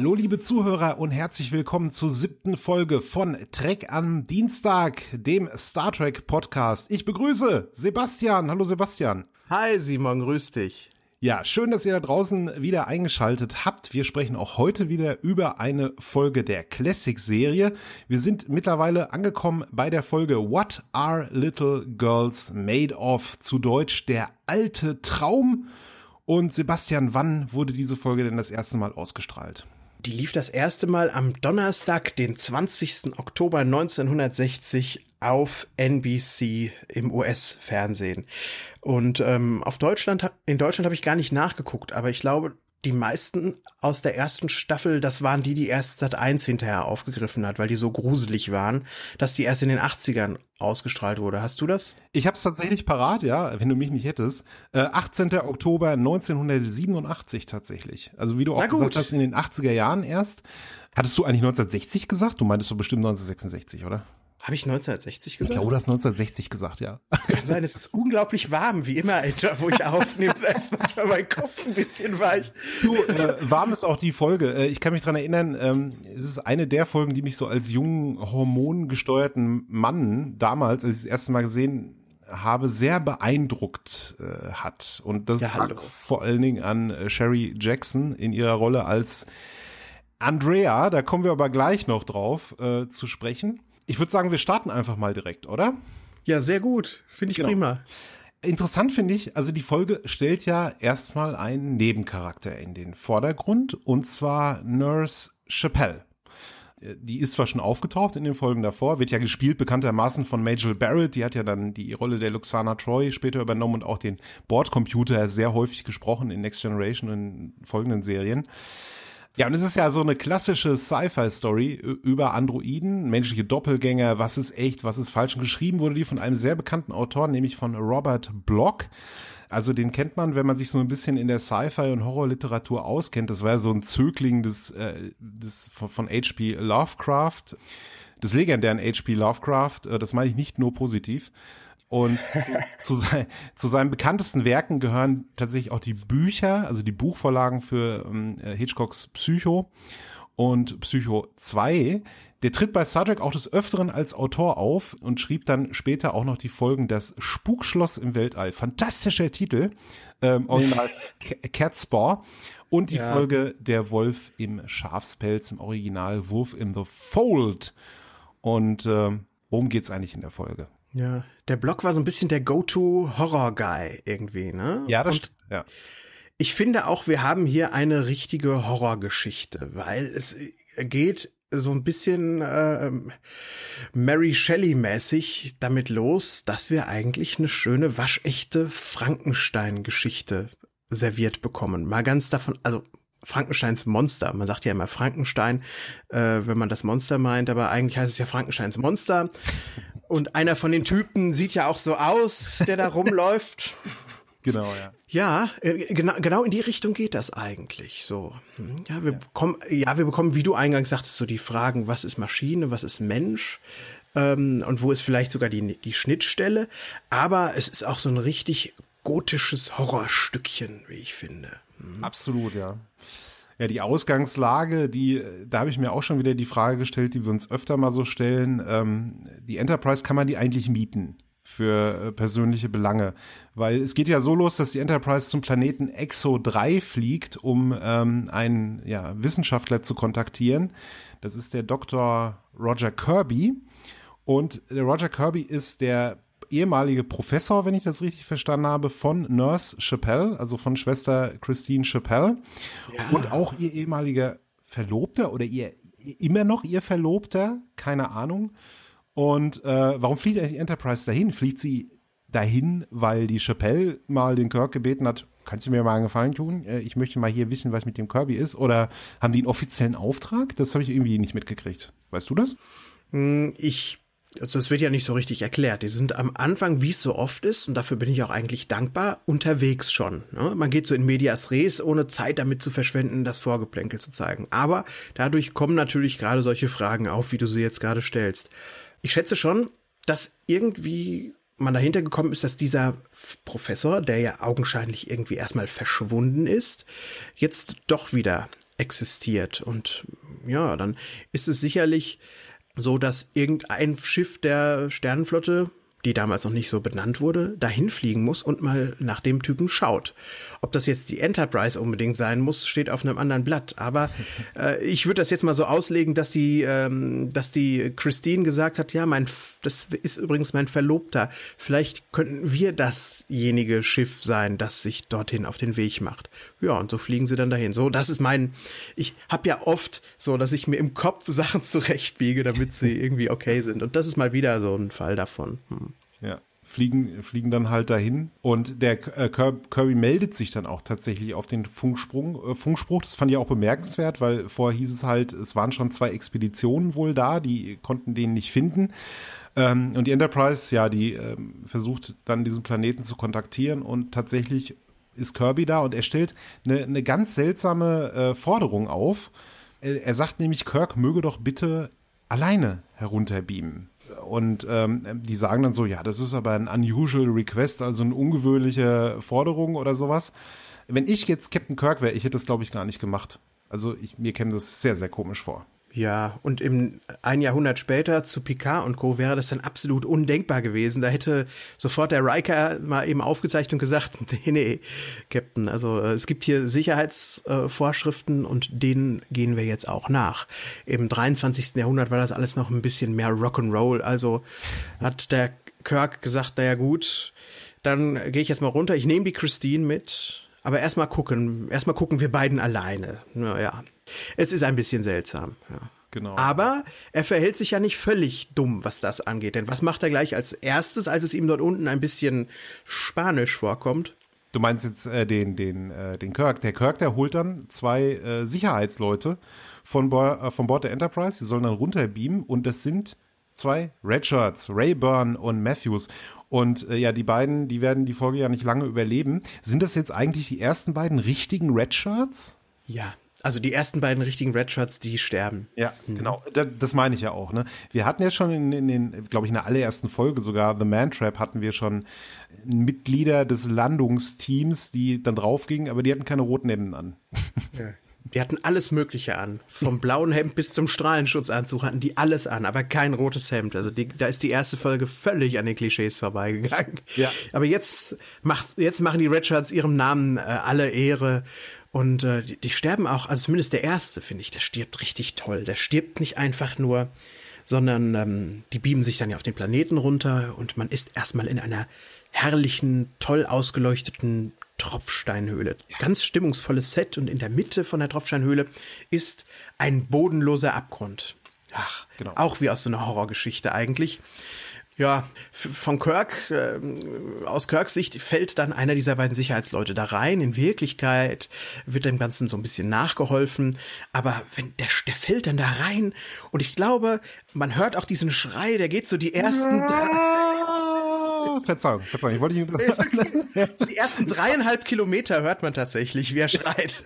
Hallo liebe Zuhörer und herzlich willkommen zur siebten Folge von Trek am Dienstag, dem Star Trek Podcast. Ich begrüße Sebastian. Hallo Sebastian. Hi Simon, grüß dich. Ja, schön, dass ihr da draußen wieder eingeschaltet habt. Wir sprechen auch heute wieder über eine Folge der Classic-Serie. Wir sind mittlerweile angekommen bei der Folge What Are Little Girls Made Of? Zu Deutsch der alte Traum. Und Sebastian, wann wurde diese Folge denn das erste Mal ausgestrahlt? Die lief das erste Mal am Donnerstag, den 20. Oktober 1960 auf NBC im US-Fernsehen. Und ähm, auf Deutschland, in Deutschland habe ich gar nicht nachgeguckt, aber ich glaube, die meisten aus der ersten Staffel, das waren die, die erst Sat 1 hinterher aufgegriffen hat, weil die so gruselig waren, dass die erst in den 80ern ausgestrahlt wurde. Hast du das? Ich habe es tatsächlich parat, ja, wenn du mich nicht hättest. Äh, 18. Oktober 1987 tatsächlich. Also wie du auch gesagt hast, in den 80er Jahren erst. Hattest du eigentlich 1960 gesagt? Du meintest so bestimmt 1966, oder? Habe ich 1960 gesagt? Ich glaube, du hast 1960 gesagt, ja. Das kann sein, es ist unglaublich warm, wie immer, Alter, wo ich aufnehme. Da ist manchmal mein Kopf ein bisschen weich. Du, äh, warm ist auch die Folge. Äh, ich kann mich dran erinnern, ähm, es ist eine der Folgen, die mich so als jungen, hormongesteuerten Mann damals, als ich das erste Mal gesehen habe, sehr beeindruckt äh, hat. Und das ja, lag vor allen Dingen an äh, Sherry Jackson in ihrer Rolle als Andrea, da kommen wir aber gleich noch drauf äh, zu sprechen. Ich würde sagen, wir starten einfach mal direkt, oder? Ja, sehr gut. Finde ich genau. prima. Interessant finde ich, also die Folge stellt ja erstmal einen Nebencharakter in den Vordergrund, und zwar Nurse Chappelle äh, die ist zwar schon aufgetaucht in den Folgen davor, wird ja gespielt bekanntermaßen von Major Barrett, die hat ja dann die Rolle der Luxana Troy später übernommen und auch den Bordcomputer sehr häufig gesprochen in Next Generation und folgenden Serien. Ja, und es ist ja so eine klassische Sci-Fi-Story über Androiden, menschliche Doppelgänger, was ist echt, was ist falsch. Und geschrieben wurde die von einem sehr bekannten Autor, nämlich von Robert Block. Also den kennt man, wenn man sich so ein bisschen in der Sci-Fi und Horrorliteratur auskennt. Das war ja so ein Zögling des, äh, des von H.P. Lovecraft, des legendären H.P. Lovecraft. Äh, das meine ich nicht nur positiv. Und zu, sein, zu seinen bekanntesten Werken gehören tatsächlich auch die Bücher, also die Buchvorlagen für ähm, äh, Hitchcocks Psycho und Psycho 2. Der tritt bei Star Trek auch des Öfteren als Autor auf und schrieb dann später auch noch die Folgen Das Spukschloss im Weltall. Fantastischer Titel, ähm, original Cat Spore. Und die ja. Folge Der Wolf im Schafspelz im Original Wurf in the Fold. Und ähm, worum geht's eigentlich in der Folge? Ja, der Blog war so ein bisschen der Go-To-Horror-Guy irgendwie, ne? Ja, das stimmt. Ja. Ich finde auch, wir haben hier eine richtige Horrorgeschichte, weil es äh, geht so ein bisschen äh, Mary Shelley-mäßig damit los, dass wir eigentlich eine schöne, waschechte Frankenstein-Geschichte serviert bekommen. Mal ganz davon, also Frankensteins Monster. Man sagt ja immer Frankenstein, äh, wenn man das Monster meint, aber eigentlich heißt es ja Frankensteins Monster. Und einer von den Typen sieht ja auch so aus, der da rumläuft. Genau, ja. Ja, genau, genau in die Richtung geht das eigentlich. So, hm, ja, wir ja. bekommen, ja, wir bekommen, wie du eingangs sagtest, so die Fragen, was ist Maschine, was ist Mensch? Ähm, und wo ist vielleicht sogar die, die Schnittstelle? Aber es ist auch so ein richtig gotisches Horrorstückchen, wie ich finde. Mhm. Absolut, ja. Ja, die Ausgangslage, die, äh, da habe ich mir auch schon wieder die Frage gestellt, die wir uns öfter mal so stellen. Ähm, die Enterprise kann man die eigentlich mieten? für äh, persönliche Belange. Weil es geht ja so los, dass die Enterprise zum Planeten Exo 3 fliegt, um ähm, einen ja, Wissenschaftler zu kontaktieren. Das ist der Dr. Roger Kirby. Und der Roger Kirby ist der ehemalige Professor, wenn ich das richtig verstanden habe, von Nurse Chappelle, also von Schwester Christine Chappelle. Ja. Und auch ihr ehemaliger Verlobter oder ihr immer noch ihr Verlobter, keine Ahnung. Und äh, warum fliegt eigentlich Enterprise dahin? Fliegt sie dahin, weil die Chappelle mal den Kirk gebeten hat, kannst du mir mal einen Gefallen tun? Äh, ich möchte mal hier wissen, was mit dem Kirby ist. Oder haben die einen offiziellen Auftrag? Das habe ich irgendwie nicht mitgekriegt. Weißt du das? Hm, ich also es wird ja nicht so richtig erklärt. Die sind am Anfang, wie es so oft ist, und dafür bin ich auch eigentlich dankbar, unterwegs schon. Ne? Man geht so in Medias Res, ohne Zeit damit zu verschwenden, das Vorgeplänkel zu zeigen. Aber dadurch kommen natürlich gerade solche Fragen auf, wie du sie jetzt gerade stellst. Ich schätze schon, dass irgendwie man dahinter gekommen ist, dass dieser Professor, der ja augenscheinlich irgendwie erstmal verschwunden ist, jetzt doch wieder existiert. Und ja, dann ist es sicherlich so dass irgendein Schiff der Sternenflotte die damals noch nicht so benannt wurde, dahin fliegen muss und mal nach dem Typen schaut. Ob das jetzt die Enterprise unbedingt sein muss, steht auf einem anderen Blatt. Aber äh, ich würde das jetzt mal so auslegen, dass die, ähm, dass die Christine gesagt hat, ja, mein, das ist übrigens mein Verlobter. Vielleicht könnten wir dasjenige Schiff sein, das sich dorthin auf den Weg macht. Ja, und so fliegen sie dann dahin. So, das ist mein, ich habe ja oft so, dass ich mir im Kopf Sachen zurechtbiege, damit sie irgendwie okay sind. Und das ist mal wieder so ein Fall davon. Hm. Ja fliegen, fliegen dann halt dahin. Und der äh, Kirby meldet sich dann auch tatsächlich auf den Funksprung, äh, Funkspruch. Das fand ich auch bemerkenswert, weil vorher hieß es halt, es waren schon zwei Expeditionen wohl da, die konnten den nicht finden. Ähm, und die Enterprise, ja, die äh, versucht dann diesen Planeten zu kontaktieren und tatsächlich ist Kirby da und er stellt eine, eine ganz seltsame äh, Forderung auf. Er sagt nämlich, Kirk möge doch bitte alleine herunterbeamen. Und ähm, die sagen dann so, ja, das ist aber ein unusual request, also eine ungewöhnliche Forderung oder sowas. Wenn ich jetzt Captain Kirk wäre, ich hätte das, glaube ich, gar nicht gemacht. Also ich, mir käme das sehr, sehr komisch vor. Ja, und im, ein Jahrhundert später zu Picard und Co. wäre das dann absolut undenkbar gewesen. Da hätte sofort der Riker mal eben aufgezeichnet und gesagt, nee, nee, Captain, also äh, es gibt hier Sicherheitsvorschriften äh, und denen gehen wir jetzt auch nach. Im 23. Jahrhundert war das alles noch ein bisschen mehr Rock'n'Roll, also hat der Kirk gesagt, naja gut, dann gehe ich jetzt mal runter, ich nehme die Christine mit, aber erstmal gucken, erstmal gucken wir beiden alleine. Naja, es ist ein bisschen seltsam. Ja. Genau. Aber er verhält sich ja nicht völlig dumm, was das angeht. Denn was macht er gleich als erstes, als es ihm dort unten ein bisschen spanisch vorkommt? Du meinst jetzt äh, den, den, äh, den Kirk. Der Kirk, der holt dann zwei äh, Sicherheitsleute von, Bo äh, von Bord der Enterprise. Die sollen dann runterbeamen und das sind zwei Redshirts, Rayburn und Matthews. Und äh, ja, die beiden, die werden die Folge ja nicht lange überleben. Sind das jetzt eigentlich die ersten beiden richtigen Redshirts? Ja. Also die ersten beiden richtigen Redshirts, die sterben. Ja, mhm. genau. Das, das, meine ich ja auch. Ne? Wir hatten ja schon in, in den, glaube ich, in der allerersten Folge sogar The Man Trap hatten wir schon Mitglieder des Landungsteams, die dann draufgingen, aber die hatten keine roten Rotnäpfen an. Die hatten alles Mögliche an. Vom blauen Hemd bis zum Strahlenschutzanzug hatten die alles an, aber kein rotes Hemd. Also die, da ist die erste Folge völlig an den Klischees vorbeigegangen. Ja. Aber jetzt, macht, jetzt machen die Redshirts ihrem Namen äh, alle Ehre. Und äh, die, die sterben auch, also zumindest der erste, finde ich, der stirbt richtig toll. Der stirbt nicht einfach nur, sondern ähm, die beamen sich dann ja auf den Planeten runter und man ist erstmal in einer herrlichen, toll ausgeleuchteten Tropfsteinhöhle. Ganz stimmungsvolles Set und in der Mitte von der Tropfsteinhöhle ist ein bodenloser Abgrund. Ach, genau. auch wie aus so einer Horrorgeschichte eigentlich. Ja, von Kirk, äh, aus Kirks Sicht fällt dann einer dieser beiden Sicherheitsleute da rein. In Wirklichkeit wird dem Ganzen so ein bisschen nachgeholfen. Aber wenn der, der fällt dann da rein und ich glaube, man hört auch diesen Schrei, der geht so die ersten drei Verzeihung, Verzeihung, ich wollte nicht. Die ersten dreieinhalb Kilometer hört man tatsächlich, wie er schreit.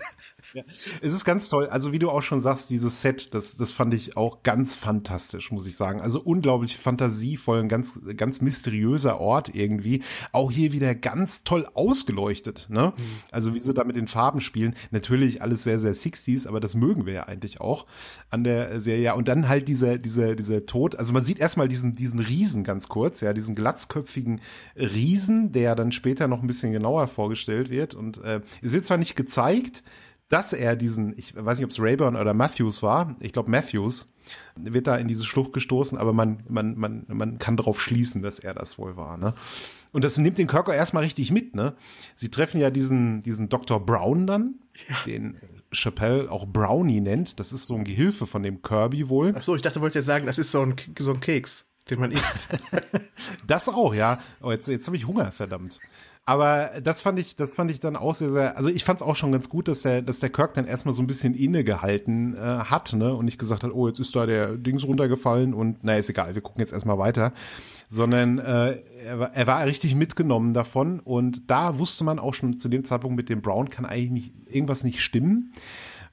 Ja. Es ist ganz toll. Also wie du auch schon sagst, dieses Set, das, das fand ich auch ganz fantastisch, muss ich sagen. Also unglaublich fantasievoll, ein ganz, ganz mysteriöser Ort irgendwie. Auch hier wieder ganz toll ausgeleuchtet, ne? Mhm. Also wie sie da mit den Farben spielen. Natürlich alles sehr, sehr 60s, aber das mögen wir ja eigentlich auch an der Serie. Und dann halt dieser, dieser, dieser Tod. Also man sieht erstmal diesen, diesen Riesen ganz kurz, ja, diesen glatzköpfigen Riesen, der dann später noch ein bisschen genauer vorgestellt wird. Und äh, es wird zwar nicht gezeigt, dass er diesen, ich weiß nicht, ob es Rayburn oder Matthews war, ich glaube Matthews, wird da in diese Schlucht gestoßen, aber man, man, man, man kann darauf schließen, dass er das wohl war. Ne? Und das nimmt den Körper erstmal richtig mit. Ne? Sie treffen ja diesen, diesen Dr. Brown dann, ja. den Chappelle auch Brownie nennt. Das ist so ein Gehilfe von dem Kirby wohl. Ach so, ich dachte, du wolltest ja sagen, das ist so ein, so ein Keks den man isst. das auch, ja. Oh, jetzt jetzt habe ich Hunger, verdammt. Aber das fand ich, das fand ich dann auch sehr, sehr, also ich fand es auch schon ganz gut, dass der, dass der Kirk dann erstmal so ein bisschen innegehalten äh, hat, ne? Und nicht gesagt hat, oh, jetzt ist da der Dings runtergefallen und naja, ist egal, wir gucken jetzt erstmal weiter. Sondern äh, er, war, er war richtig mitgenommen davon und da wusste man auch schon zu dem Zeitpunkt mit dem Brown kann eigentlich nicht, irgendwas nicht stimmen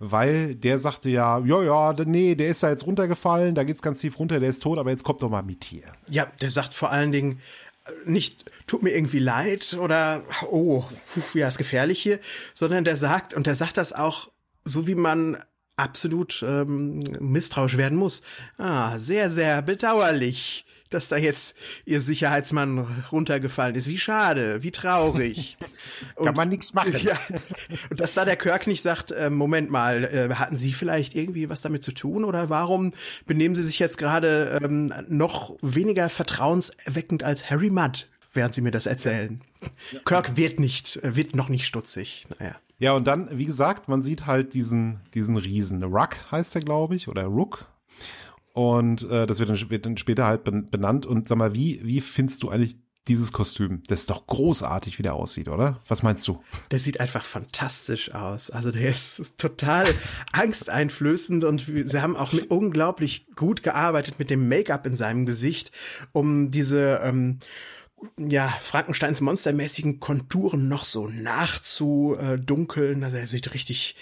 weil der sagte ja, ja, ja, nee, der ist da jetzt runtergefallen, da geht's ganz tief runter, der ist tot, aber jetzt kommt doch mal mit hier. Ja, der sagt vor allen Dingen, nicht, tut mir irgendwie leid oder, oh, ja, ist gefährlich hier, sondern der sagt, und der sagt das auch so, wie man absolut ähm, misstrauisch werden muss. Ah, sehr, sehr bedauerlich dass da jetzt ihr Sicherheitsmann runtergefallen ist. Wie schade, wie traurig. Kann und, man nichts machen. Ja, und dass da der Kirk nicht sagt, äh, Moment mal, äh, hatten Sie vielleicht irgendwie was damit zu tun oder warum benehmen Sie sich jetzt gerade ähm, noch weniger vertrauenserweckend als Harry Mudd, während Sie mir das erzählen? Ja. Kirk wird nicht, äh, wird noch nicht stutzig. Naja. Ja, und dann, wie gesagt, man sieht halt diesen, diesen Riesen. Ruck heißt er, glaube ich, oder Rook, und äh, das wird dann, wird dann später halt benannt. Und sag mal, wie, wie findest du eigentlich dieses Kostüm, das ist doch großartig wie der aussieht, oder? Was meinst du? Der sieht einfach fantastisch aus. Also der ist total angsteinflößend und sie haben auch unglaublich gut gearbeitet mit dem Make-up in seinem Gesicht, um diese ähm, ja, Frankensteins monstermäßigen Konturen noch so nachzudunkeln. also er sieht richtig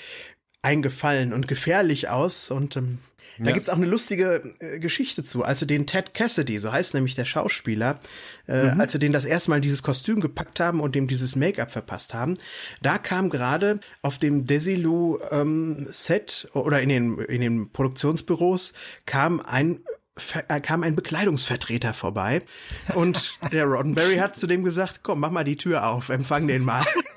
eingefallen und gefährlich aus und ähm, da ja. gibt's auch eine lustige äh, Geschichte zu. Als er den Ted Cassidy, so heißt nämlich der Schauspieler, äh, mhm. als er den das erste Mal dieses Kostüm gepackt haben und dem dieses Make-up verpasst haben, da kam gerade auf dem Desilu ähm, Set oder in den, in den Produktionsbüros kam ein äh, kam ein Bekleidungsvertreter vorbei und der Roddenberry hat zu dem gesagt, komm, mach mal die Tür auf, empfang den mal.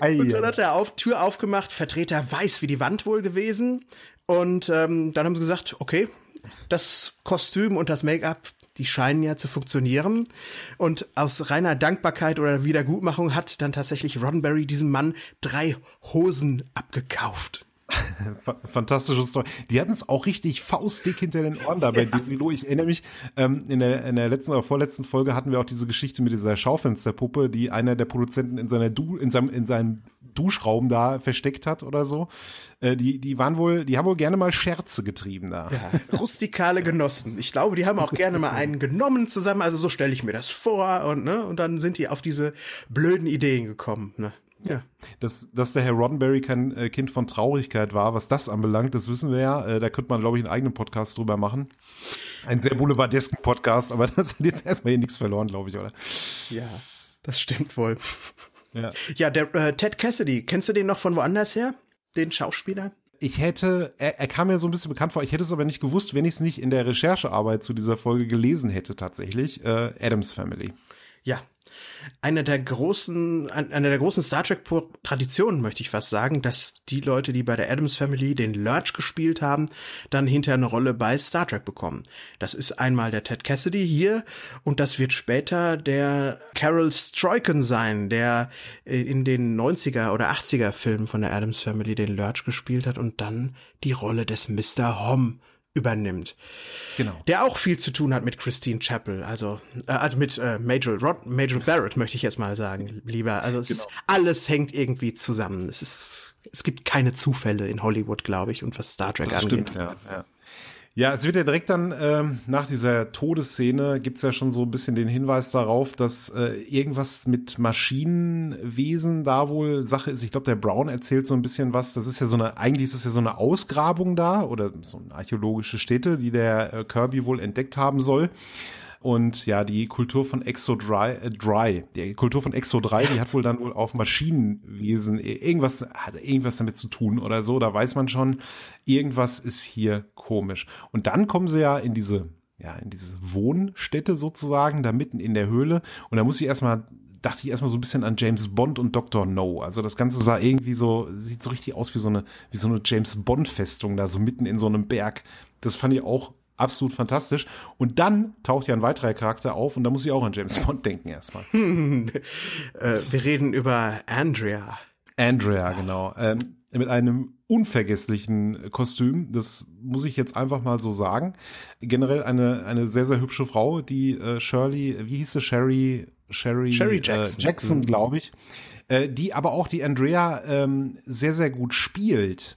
Und dann hat er auf Tür aufgemacht, Vertreter weiß wie die Wand wohl gewesen. Und ähm, dann haben sie gesagt, okay, das Kostüm und das Make-up, die scheinen ja zu funktionieren. Und aus reiner Dankbarkeit oder Wiedergutmachung hat dann tatsächlich Roddenberry diesem Mann drei Hosen abgekauft. Fantastische Story. Die hatten es auch richtig faustig hinter den Ohren da bei ja. Desilo. Ich erinnere mich, ähm, in, der, in der letzten oder vorletzten Folge hatten wir auch diese Geschichte mit dieser Schaufensterpuppe, die einer der Produzenten in, seiner du in, seinem, in seinem Duschraum da versteckt hat oder so. Äh, die, die waren wohl, die haben wohl gerne mal Scherze getrieben da. Ja, rustikale Genossen. Ich glaube, die haben auch gerne mal einen genommen zusammen. Also so stelle ich mir das vor und, ne, und dann sind die auf diese blöden Ideen gekommen. Ne? Ja, dass, dass der Herr Roddenberry kein äh, Kind von Traurigkeit war, was das anbelangt, das wissen wir ja. Äh, da könnte man, glaube ich, einen eigenen Podcast drüber machen. Ein sehr boulevardesken Podcast, aber das hat jetzt erstmal hier nichts verloren, glaube ich, oder? Ja, das stimmt wohl. Ja, ja der äh, Ted Cassidy, kennst du den noch von woanders her? Den Schauspieler? ich hätte, er, er kam mir so ein bisschen bekannt vor, ich hätte es aber nicht gewusst, wenn ich es nicht in der Recherchearbeit zu dieser Folge gelesen hätte tatsächlich, äh, Adams Family ja, einer der großen, einer der großen Star Trek Traditionen möchte ich fast sagen, dass die Leute, die bei der Adams Family den Lurch gespielt haben, dann hinterher eine Rolle bei Star Trek bekommen. Das ist einmal der Ted Cassidy hier und das wird später der Carol Stroiken sein, der in den 90er oder 80er Filmen von der Adams Family den Lurch gespielt hat und dann die Rolle des Mr. Hom übernimmt. Genau. Der auch viel zu tun hat mit Christine Chappell, also äh, also mit äh, Major Rod, Major Barrett möchte ich jetzt mal sagen, lieber. Also es genau. ist, alles hängt irgendwie zusammen. Es ist es gibt keine Zufälle in Hollywood, glaube ich, und was Star Trek das angeht. Stimmt, ja, ja. Ja, es wird ja direkt dann ähm, nach dieser Todesszene gibt's ja schon so ein bisschen den Hinweis darauf, dass äh, irgendwas mit Maschinenwesen da wohl Sache ist. Ich glaube, der Brown erzählt so ein bisschen was. Das ist ja so eine, eigentlich ist es ja so eine Ausgrabung da oder so eine archäologische Stätte, die der äh, Kirby wohl entdeckt haben soll. Und ja, die Kultur von Exo 3, äh, Dry, die Kultur von Exo 3, die hat wohl dann wohl auf Maschinenwesen e-, irgendwas, hat irgendwas damit zu tun oder so. Da weiß man schon, irgendwas ist hier komisch. Und dann kommen sie ja in diese, ja, in diese Wohnstätte sozusagen, da mitten in der Höhle. Und da muss ich erstmal dachte ich erstmal so ein bisschen an James Bond und Dr. No. Also das Ganze sah irgendwie so, sieht so richtig aus wie so eine, wie so eine James Bond-Festung da so mitten in so einem Berg. Das fand ich auch absolut fantastisch. Und dann taucht ja ein weiterer Charakter auf und da muss ich auch an James Bond denken erstmal. Äh, wir reden über Andrea. Andrea, genau. Ähm, mit einem unvergesslichen Kostüm, das muss ich jetzt einfach mal so sagen. Generell eine, eine sehr, sehr hübsche Frau, die äh, Shirley, wie hieß sie, Sherry, Sherry, Sherry Jackson, äh, Jackson mhm. glaube ich, äh, die aber auch die Andrea ähm, sehr, sehr gut spielt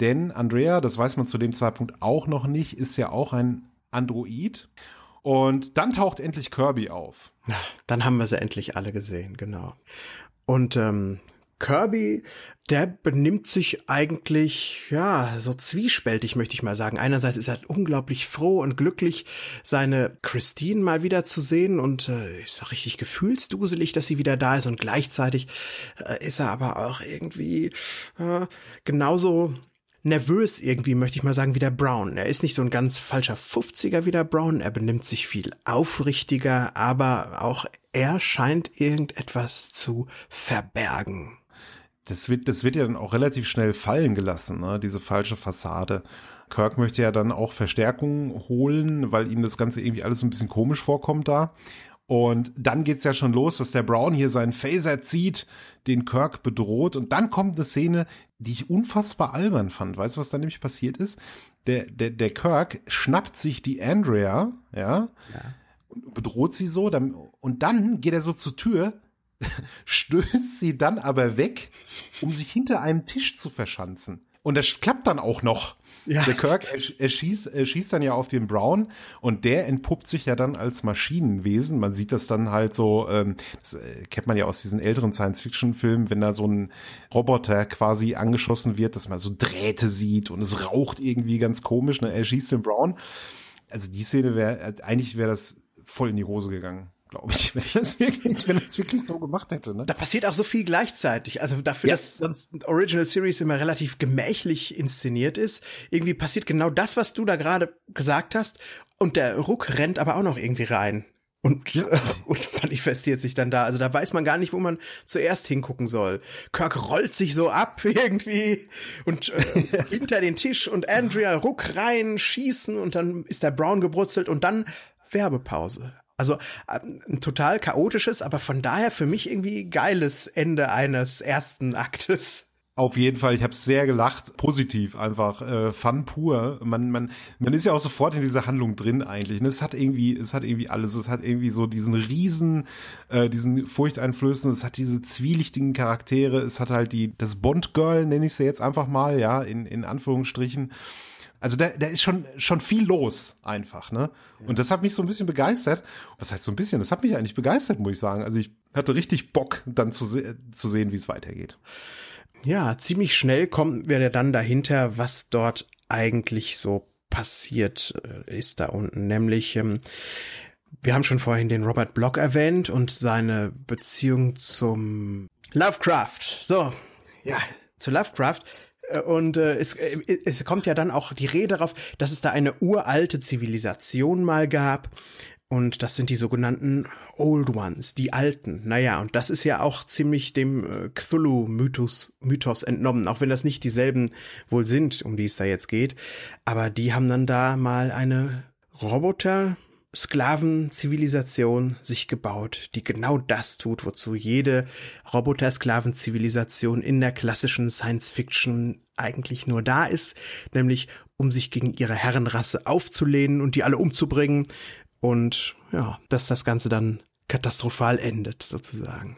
denn Andrea, das weiß man zu dem Zeitpunkt auch noch nicht, ist ja auch ein Android. Und dann taucht endlich Kirby auf. Dann haben wir sie endlich alle gesehen, genau. Und ähm, Kirby, der benimmt sich eigentlich, ja, so zwiespältig, möchte ich mal sagen. Einerseits ist er unglaublich froh und glücklich, seine Christine mal wieder zu sehen und äh, ist auch richtig gefühlsduselig, dass sie wieder da ist und gleichzeitig äh, ist er aber auch irgendwie äh, genauso nervös irgendwie, möchte ich mal sagen, wie der Brown. Er ist nicht so ein ganz falscher 50er wie der Brown, er benimmt sich viel aufrichtiger, aber auch er scheint irgendetwas zu verbergen. Das wird, das wird ja dann auch relativ schnell fallen gelassen, ne? diese falsche Fassade. Kirk möchte ja dann auch Verstärkung holen, weil ihm das Ganze irgendwie alles ein bisschen komisch vorkommt da. Und dann geht es ja schon los, dass der Brown hier seinen Phaser zieht, den Kirk bedroht. Und dann kommt eine Szene, die ich unfassbar albern fand. Weißt du, was da nämlich passiert ist? Der, der, der Kirk schnappt sich die Andrea, ja, ja. und bedroht sie so, dann, und dann geht er so zur Tür, stößt sie dann aber weg, um sich hinter einem Tisch zu verschanzen. Und das klappt dann auch noch. Ja. Der Kirk, erschießt er, er schießt dann ja auf den Brown und der entpuppt sich ja dann als Maschinenwesen. Man sieht das dann halt so, ähm, das äh, kennt man ja aus diesen älteren Science-Fiction-Filmen, wenn da so ein Roboter quasi angeschossen wird, dass man so Drähte sieht und es raucht irgendwie ganz komisch. Ne? Er schießt den Brown. Also die Szene wäre, äh, eigentlich wäre das voll in die Hose gegangen glaube ich, wenn ich das wirklich, wenn das wirklich so gemacht hätte. Ne? Da passiert auch so viel gleichzeitig. Also dafür, ja. dass sonst Original Series immer relativ gemächlich inszeniert ist, irgendwie passiert genau das, was du da gerade gesagt hast. Und der Ruck rennt aber auch noch irgendwie rein und, ja. und manifestiert sich dann da. Also da weiß man gar nicht, wo man zuerst hingucken soll. Kirk rollt sich so ab irgendwie und äh, hinter den Tisch und Andrea ruck rein, schießen und dann ist der Brown gebrutzelt und dann Werbepause. Also ähm, ein total chaotisches, aber von daher für mich irgendwie geiles Ende eines ersten Aktes. Auf jeden Fall, ich habe sehr gelacht, positiv einfach, äh, Fun pur. Man, man, man ist ja auch sofort in dieser Handlung drin eigentlich. Ne? Es hat irgendwie, es hat irgendwie alles, es hat irgendwie so diesen Riesen, äh, diesen Furchteinflößen, es hat diese zwielichtigen Charaktere, es hat halt die das Bond Girl nenne ich sie jetzt einfach mal, ja, in in Anführungsstrichen also da, da ist schon, schon viel los einfach, ne? Ja. Und das hat mich so ein bisschen begeistert. Was heißt so ein bisschen? Das hat mich eigentlich begeistert, muss ich sagen. Also ich hatte richtig Bock, dann zu, se zu sehen, wie es weitergeht. Ja, ziemlich schnell kommen wir dann dahinter, was dort eigentlich so passiert äh, ist da unten. Nämlich, ähm, wir haben schon vorhin den Robert Block erwähnt und seine Beziehung zum Lovecraft. So, ja, zu Lovecraft. Äh, und äh, es, äh, es kommt ja dann auch die Rede darauf, dass es da eine uralte Zivilisation mal gab. Und das sind die sogenannten Old Ones, die Alten. Naja, und das ist ja auch ziemlich dem äh, Cthulhu-Mythos Mythos entnommen, auch wenn das nicht dieselben wohl sind, um die es da jetzt geht. Aber die haben dann da mal eine Roboter Sklavenzivilisation sich gebaut, die genau das tut, wozu jede Roboter-Sklavenzivilisation in der klassischen Science-Fiction eigentlich nur da ist, nämlich um sich gegen ihre Herrenrasse aufzulehnen und die alle umzubringen und ja, dass das Ganze dann katastrophal endet sozusagen.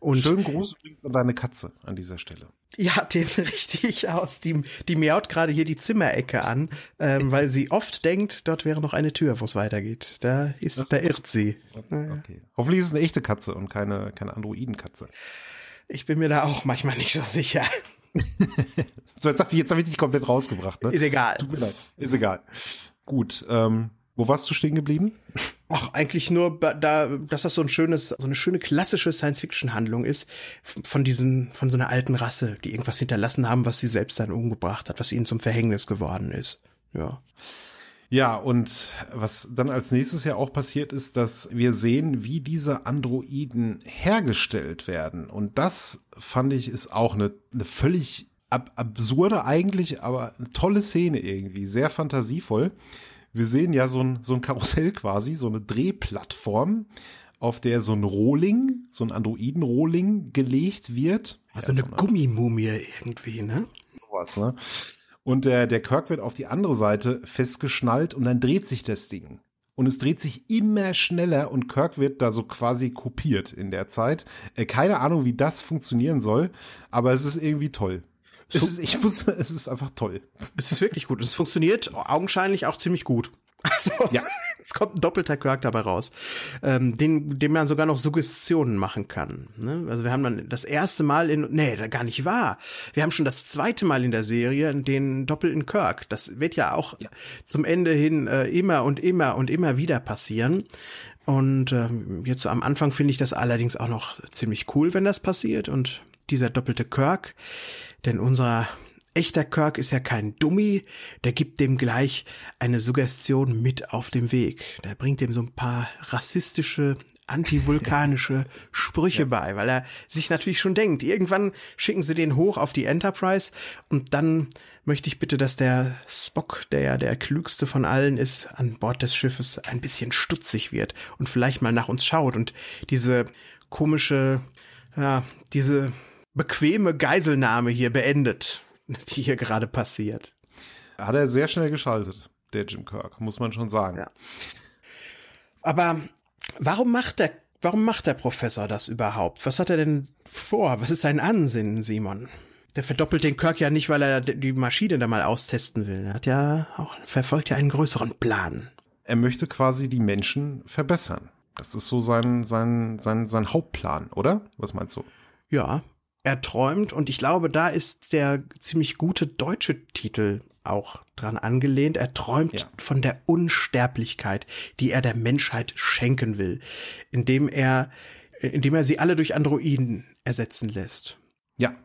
Und Schönen Gruß übrigens an deine Katze an dieser Stelle. Ja, den richtig aus. Die, die miaut gerade hier die Zimmerecke an, ähm, weil sie oft denkt, dort wäre noch eine Tür, wo es weitergeht. Da ist, da irrt sie. Okay. Hoffentlich ist es eine echte Katze und keine, keine Androidenkatze. Ich bin mir da auch manchmal nicht so sicher. so, jetzt habe ich, hab ich dich komplett rausgebracht. Ne? Ist egal. Tut mir leid. Ist egal. Gut, ähm, wo warst du stehen geblieben? Ach, eigentlich nur da, dass das so ein schönes, so eine schöne klassische Science-Fiction-Handlung ist von diesen, von so einer alten Rasse, die irgendwas hinterlassen haben, was sie selbst dann umgebracht hat, was ihnen zum Verhängnis geworden ist. Ja. Ja, und was dann als nächstes ja auch passiert ist, dass wir sehen, wie diese Androiden hergestellt werden. Und das fand ich ist auch eine, eine völlig ab absurde eigentlich, aber eine tolle Szene irgendwie, sehr fantasievoll wir sehen ja so ein, so ein Karussell quasi, so eine Drehplattform, auf der so ein Rohling, so ein Androiden-Rohling gelegt wird. Also ja, eine, so eine Gummimumie irgendwie, ne? Sowas, ne? Und der, der Kirk wird auf die andere Seite festgeschnallt und dann dreht sich das Ding. Und es dreht sich immer schneller und Kirk wird da so quasi kopiert in der Zeit. Äh, keine Ahnung, wie das funktionieren soll, aber es ist irgendwie toll. So. Es ist, ich muss, es ist einfach toll. Es ist wirklich gut. Es funktioniert augenscheinlich auch ziemlich gut. Also, ja. es kommt ein doppelter Quark dabei raus, ähm, den, dem man sogar noch Suggestionen machen kann. Ne? Also wir haben dann das erste Mal in, nee, gar nicht wahr. Wir haben schon das zweite Mal in der Serie den doppelten Kirk. Das wird ja auch ja. zum Ende hin äh, immer und immer und immer wieder passieren. Und ähm, jetzt so am Anfang finde ich das allerdings auch noch ziemlich cool, wenn das passiert. Und dieser doppelte Kirk, denn unser echter Kirk ist ja kein Dummy, der gibt dem gleich eine Suggestion mit auf dem Weg. Der bringt dem so ein paar rassistische antivulkanische Sprüche ja. bei, weil er sich natürlich schon denkt, irgendwann schicken sie den hoch auf die Enterprise und dann möchte ich bitte, dass der Spock, der ja der klügste von allen ist, an Bord des Schiffes ein bisschen stutzig wird und vielleicht mal nach uns schaut und diese komische, ja, diese bequeme Geiselnahme hier beendet, die hier gerade passiert. Hat er sehr schnell geschaltet, der Jim Kirk, muss man schon sagen. Ja. Aber warum macht der, warum macht der Professor das überhaupt? Was hat er denn vor? Was ist sein Ansinnen, Simon? Der verdoppelt den Kirk ja nicht, weil er die Maschine da mal austesten will. Er hat ja auch, verfolgt ja einen größeren Plan. Er möchte quasi die Menschen verbessern. Das ist so sein, sein, sein, sein Hauptplan, oder? Was meinst du? Ja, erträumt. Und ich glaube, da ist der ziemlich gute deutsche Titel auch dran angelehnt. Er träumt ja. von der Unsterblichkeit, die er der Menschheit schenken will, indem er, indem er sie alle durch Androiden ersetzen lässt. Ja.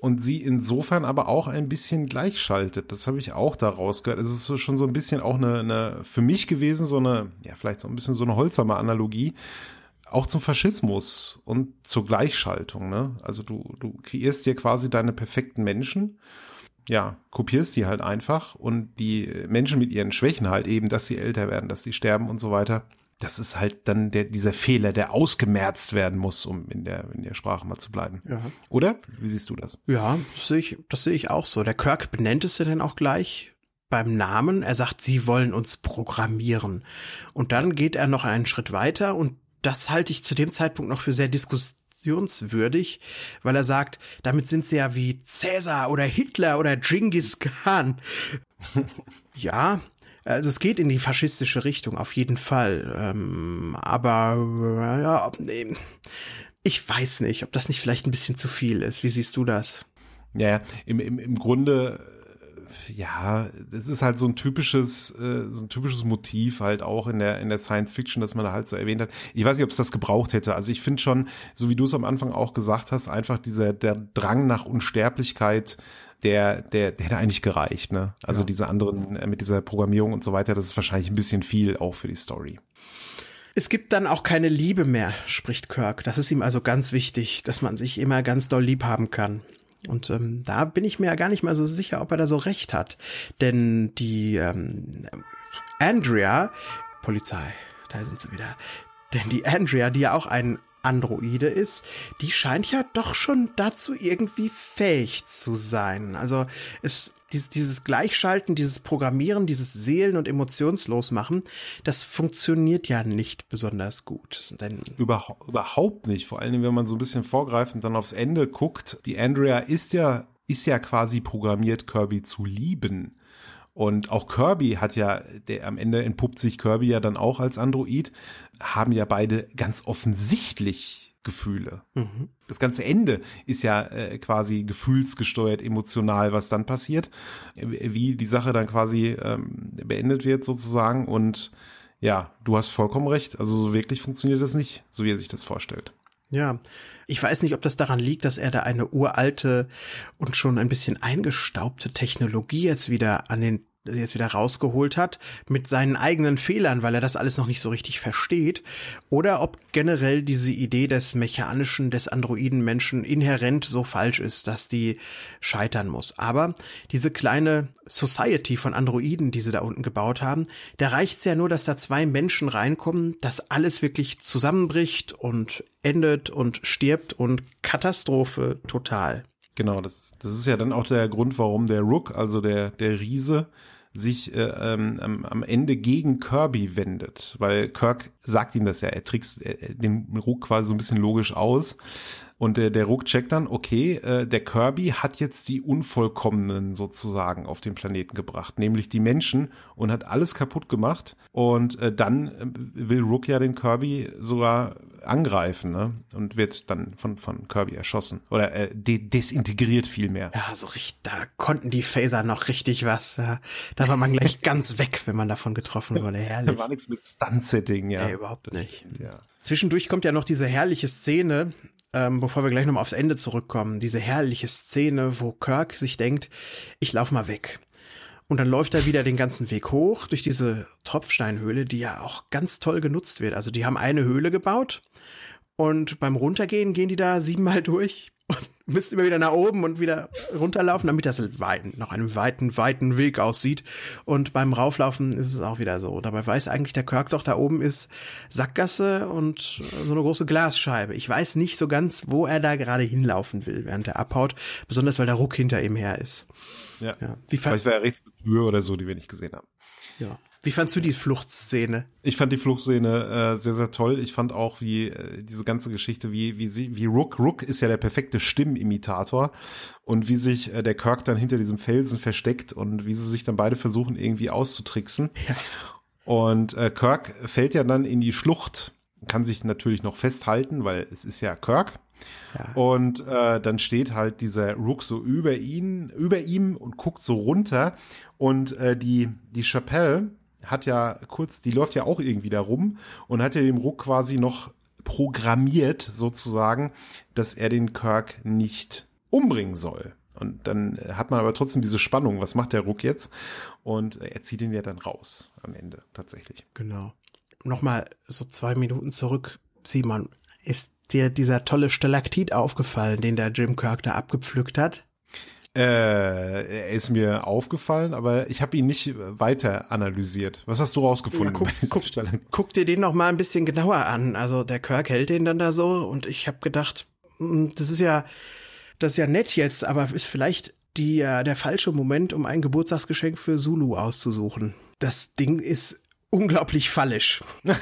Und sie insofern aber auch ein bisschen gleichschaltet. Das habe ich auch daraus gehört. Es ist schon so ein bisschen auch eine, eine, für mich gewesen, so eine, ja, vielleicht so ein bisschen so eine holzame Analogie auch zum Faschismus und zur Gleichschaltung. Ne? Also du, du kreierst dir quasi deine perfekten Menschen, ja, kopierst die halt einfach und die Menschen mit ihren Schwächen halt eben, dass sie älter werden, dass sie sterben und so weiter. Das ist halt dann der, dieser Fehler, der ausgemerzt werden muss, um in der, in der Sprache mal zu bleiben. Ja. Oder? Wie siehst du das? Ja, das sehe ich, das sehe ich auch so. Der Kirk benennt es ja dann auch gleich beim Namen. Er sagt, sie wollen uns programmieren. Und dann geht er noch einen Schritt weiter und das halte ich zu dem Zeitpunkt noch für sehr diskussionswürdig, weil er sagt, damit sind sie ja wie Cäsar oder Hitler oder Genghis Khan. ja, also es geht in die faschistische Richtung, auf jeden Fall. Ähm, aber ja, nee, ich weiß nicht, ob das nicht vielleicht ein bisschen zu viel ist. Wie siehst du das? Ja, im, im, im Grunde ja, es ist halt so ein typisches, äh, so ein typisches Motiv halt auch in der, in der Science Fiction, dass man da halt so erwähnt hat. Ich weiß nicht, ob es das gebraucht hätte. Also ich finde schon, so wie du es am Anfang auch gesagt hast, einfach dieser, der Drang nach Unsterblichkeit, der, der, der hätte eigentlich gereicht, ne? Also ja. diese anderen äh, mit dieser Programmierung und so weiter, das ist wahrscheinlich ein bisschen viel auch für die Story. Es gibt dann auch keine Liebe mehr, spricht Kirk. Das ist ihm also ganz wichtig, dass man sich immer ganz doll lieb haben kann. Und ähm, da bin ich mir ja gar nicht mal so sicher, ob er da so recht hat. Denn die ähm, Andrea, Polizei, da sind sie wieder. Denn die Andrea, die ja auch ein Androide ist, die scheint ja doch schon dazu irgendwie fähig zu sein. Also es dieses, dieses Gleichschalten, dieses Programmieren, dieses Seelen- und Emotionslosmachen, das funktioniert ja nicht besonders gut. Denn Über, überhaupt nicht. Vor allem, wenn man so ein bisschen vorgreifend dann aufs Ende guckt. Die Andrea ist ja, ist ja quasi programmiert, Kirby zu lieben. Und auch Kirby hat ja, der, am Ende entpuppt sich Kirby ja dann auch als Android, haben ja beide ganz offensichtlich Gefühle. Mhm. Das ganze Ende ist ja äh, quasi gefühlsgesteuert, emotional, was dann passiert, äh, wie die Sache dann quasi ähm, beendet wird sozusagen. Und ja, du hast vollkommen recht. Also so wirklich funktioniert das nicht, so wie er sich das vorstellt. Ja, ich weiß nicht, ob das daran liegt, dass er da eine uralte und schon ein bisschen eingestaubte Technologie jetzt wieder an den jetzt wieder rausgeholt hat, mit seinen eigenen Fehlern, weil er das alles noch nicht so richtig versteht, oder ob generell diese Idee des mechanischen, des Androidenmenschen inhärent so falsch ist, dass die scheitern muss. Aber diese kleine Society von Androiden, die sie da unten gebaut haben, da reicht es ja nur, dass da zwei Menschen reinkommen, dass alles wirklich zusammenbricht und endet und stirbt und Katastrophe total. Genau, das, das ist ja dann auch der Grund, warum der Rook, also der, der Riese, sich äh, ähm, am Ende gegen Kirby wendet, weil Kirk sagt ihm das ja. Er trickst äh, den Ruck quasi so ein bisschen logisch aus. Und äh, der Ruck checkt dann, okay, äh, der Kirby hat jetzt die Unvollkommenen sozusagen auf den Planeten gebracht, nämlich die Menschen und hat alles kaputt gemacht. Und äh, dann äh, will Rook ja den Kirby sogar angreifen ne? und wird dann von, von Kirby erschossen oder äh, de desintegriert vielmehr. Ja, so richtig, da konnten die Phaser noch richtig was. Da war man gleich ganz weg, wenn man davon getroffen wurde. Herrlich. Da war nichts mit Stunt-Setting, ja. Ey, überhaupt nicht. Ja. Zwischendurch kommt ja noch diese herrliche Szene, ähm, bevor wir gleich nochmal aufs Ende zurückkommen, diese herrliche Szene, wo Kirk sich denkt, ich lauf mal weg. Und dann läuft er wieder den ganzen Weg hoch durch diese Tropfsteinhöhle, die ja auch ganz toll genutzt wird. Also die haben eine Höhle gebaut und beim Runtergehen gehen die da siebenmal durch, müsst immer wieder nach oben und wieder runterlaufen, damit das weit, nach einem weiten, weiten Weg aussieht. Und beim Rauflaufen ist es auch wieder so. Dabei weiß eigentlich der Kirk doch, da oben ist Sackgasse und so eine große Glasscheibe. Ich weiß nicht so ganz, wo er da gerade hinlaufen will, während er abhaut. Besonders, weil der Ruck hinter ihm her ist. Ja. ja. Wie Vielleicht war er rechts Höhe oder so, die wir nicht gesehen haben. Ja. Wie fandst du die Fluchtszene? Ich fand die Fluchtszene äh, sehr, sehr toll. Ich fand auch, wie äh, diese ganze Geschichte, wie, wie sie, wie Rook, Rook ist ja der perfekte Stimmimitator und wie sich äh, der Kirk dann hinter diesem Felsen versteckt und wie sie sich dann beide versuchen, irgendwie auszutricksen. Ja. Und äh, Kirk fällt ja dann in die Schlucht, kann sich natürlich noch festhalten, weil es ist ja Kirk. Und äh, dann steht halt dieser Rook so über ihn, über ihm und guckt so runter. Und äh, die, die Chapelle hat ja kurz, die läuft ja auch irgendwie da rum und hat ja dem Rook quasi noch programmiert, sozusagen, dass er den Kirk nicht umbringen soll. Und dann hat man aber trotzdem diese Spannung, was macht der Ruck jetzt? Und er zieht ihn ja dann raus am Ende tatsächlich. Genau. Nochmal so zwei Minuten zurück. Simon, ist dir dieser tolle Stalaktit aufgefallen, den der Jim Kirk da abgepflückt hat? Äh, er ist mir aufgefallen, aber ich habe ihn nicht weiter analysiert. Was hast du rausgefunden? Ja, guck, guck, guck, dir den noch mal ein bisschen genauer an. Also der Kirk hält den dann da so und ich habe gedacht, hm, das ist ja, das ist ja nett jetzt, aber ist vielleicht die, äh, der falsche Moment, um ein Geburtstagsgeschenk für Zulu auszusuchen. Das Ding ist unglaublich fallisch.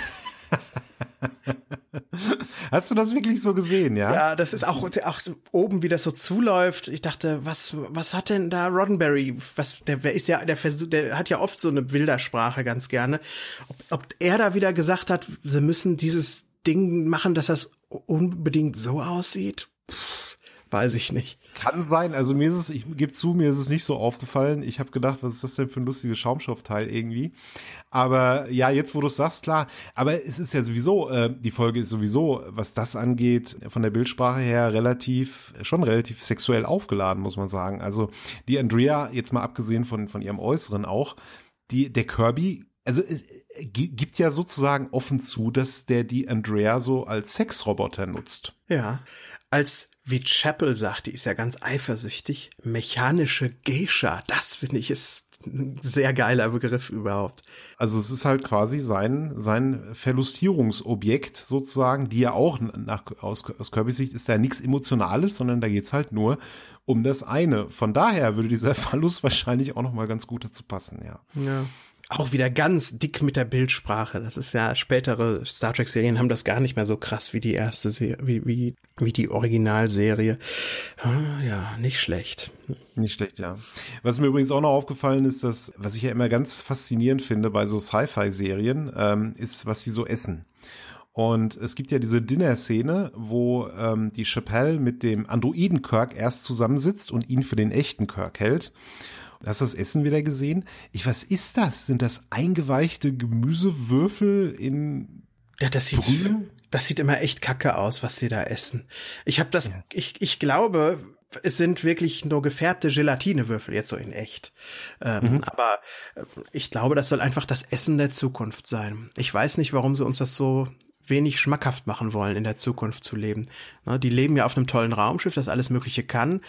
Hast du das wirklich so gesehen, ja? Ja, das ist auch, auch oben, wie das so zuläuft. Ich dachte, was, was hat denn da Roddenberry? Was, der, der ist ja, der versucht, der hat ja oft so eine Bildersprache ganz gerne. Ob, ob er da wieder gesagt hat, sie müssen dieses Ding machen, dass das unbedingt so aussieht? Pff, weiß ich nicht. Kann sein. Also mir ist es, ich gebe zu, mir ist es nicht so aufgefallen. Ich habe gedacht, was ist das denn für ein lustiges Schaumstoffteil irgendwie? Aber ja, jetzt wo du es sagst, klar. Aber es ist ja sowieso, äh, die Folge ist sowieso, was das angeht, von der Bildsprache her relativ, schon relativ sexuell aufgeladen, muss man sagen. Also die Andrea, jetzt mal abgesehen von, von ihrem Äußeren auch, die, der Kirby also äh, äh, gibt ja sozusagen offen zu, dass der die Andrea so als Sexroboter nutzt. Ja, als wie Chapel sagt, die ist ja ganz eifersüchtig, mechanische Geisha. Das finde ich ist ein sehr geiler Begriff überhaupt. Also es ist halt quasi sein, sein Verlustierungsobjekt sozusagen, die ja auch nach, aus, aus Kirbys Sicht ist ja nichts Emotionales, sondern da geht es halt nur um das eine. Von daher würde dieser Verlust wahrscheinlich auch nochmal ganz gut dazu passen, ja. Ja auch wieder ganz dick mit der Bildsprache. Das ist ja spätere Star Trek Serien haben das gar nicht mehr so krass wie die erste Serie, wie, wie, wie die Originalserie. Ah, ja, nicht schlecht. Nicht schlecht, ja. Was mir übrigens auch noch aufgefallen ist, dass, was ich ja immer ganz faszinierend finde bei so Sci-Fi-Serien, ähm, ist, was sie so essen. Und es gibt ja diese Dinner-Szene, wo ähm, die Chappelle mit dem Androiden Kirk erst zusammensitzt und ihn für den echten Kirk hält. Hast du das Essen wieder gesehen? Ich, was ist das? Sind das eingeweichte Gemüsewürfel in ja, das sieht, Brühe? das sieht immer echt kacke aus, was sie da essen. Ich habe das, ja. ich, ich glaube, es sind wirklich nur gefärbte Gelatinewürfel, jetzt so in echt. Ähm, mhm. Aber äh, ich glaube, das soll einfach das Essen der Zukunft sein. Ich weiß nicht, warum sie uns das so wenig schmackhaft machen wollen, in der Zukunft zu leben. Ne, die leben ja auf einem tollen Raumschiff, das alles Mögliche kann.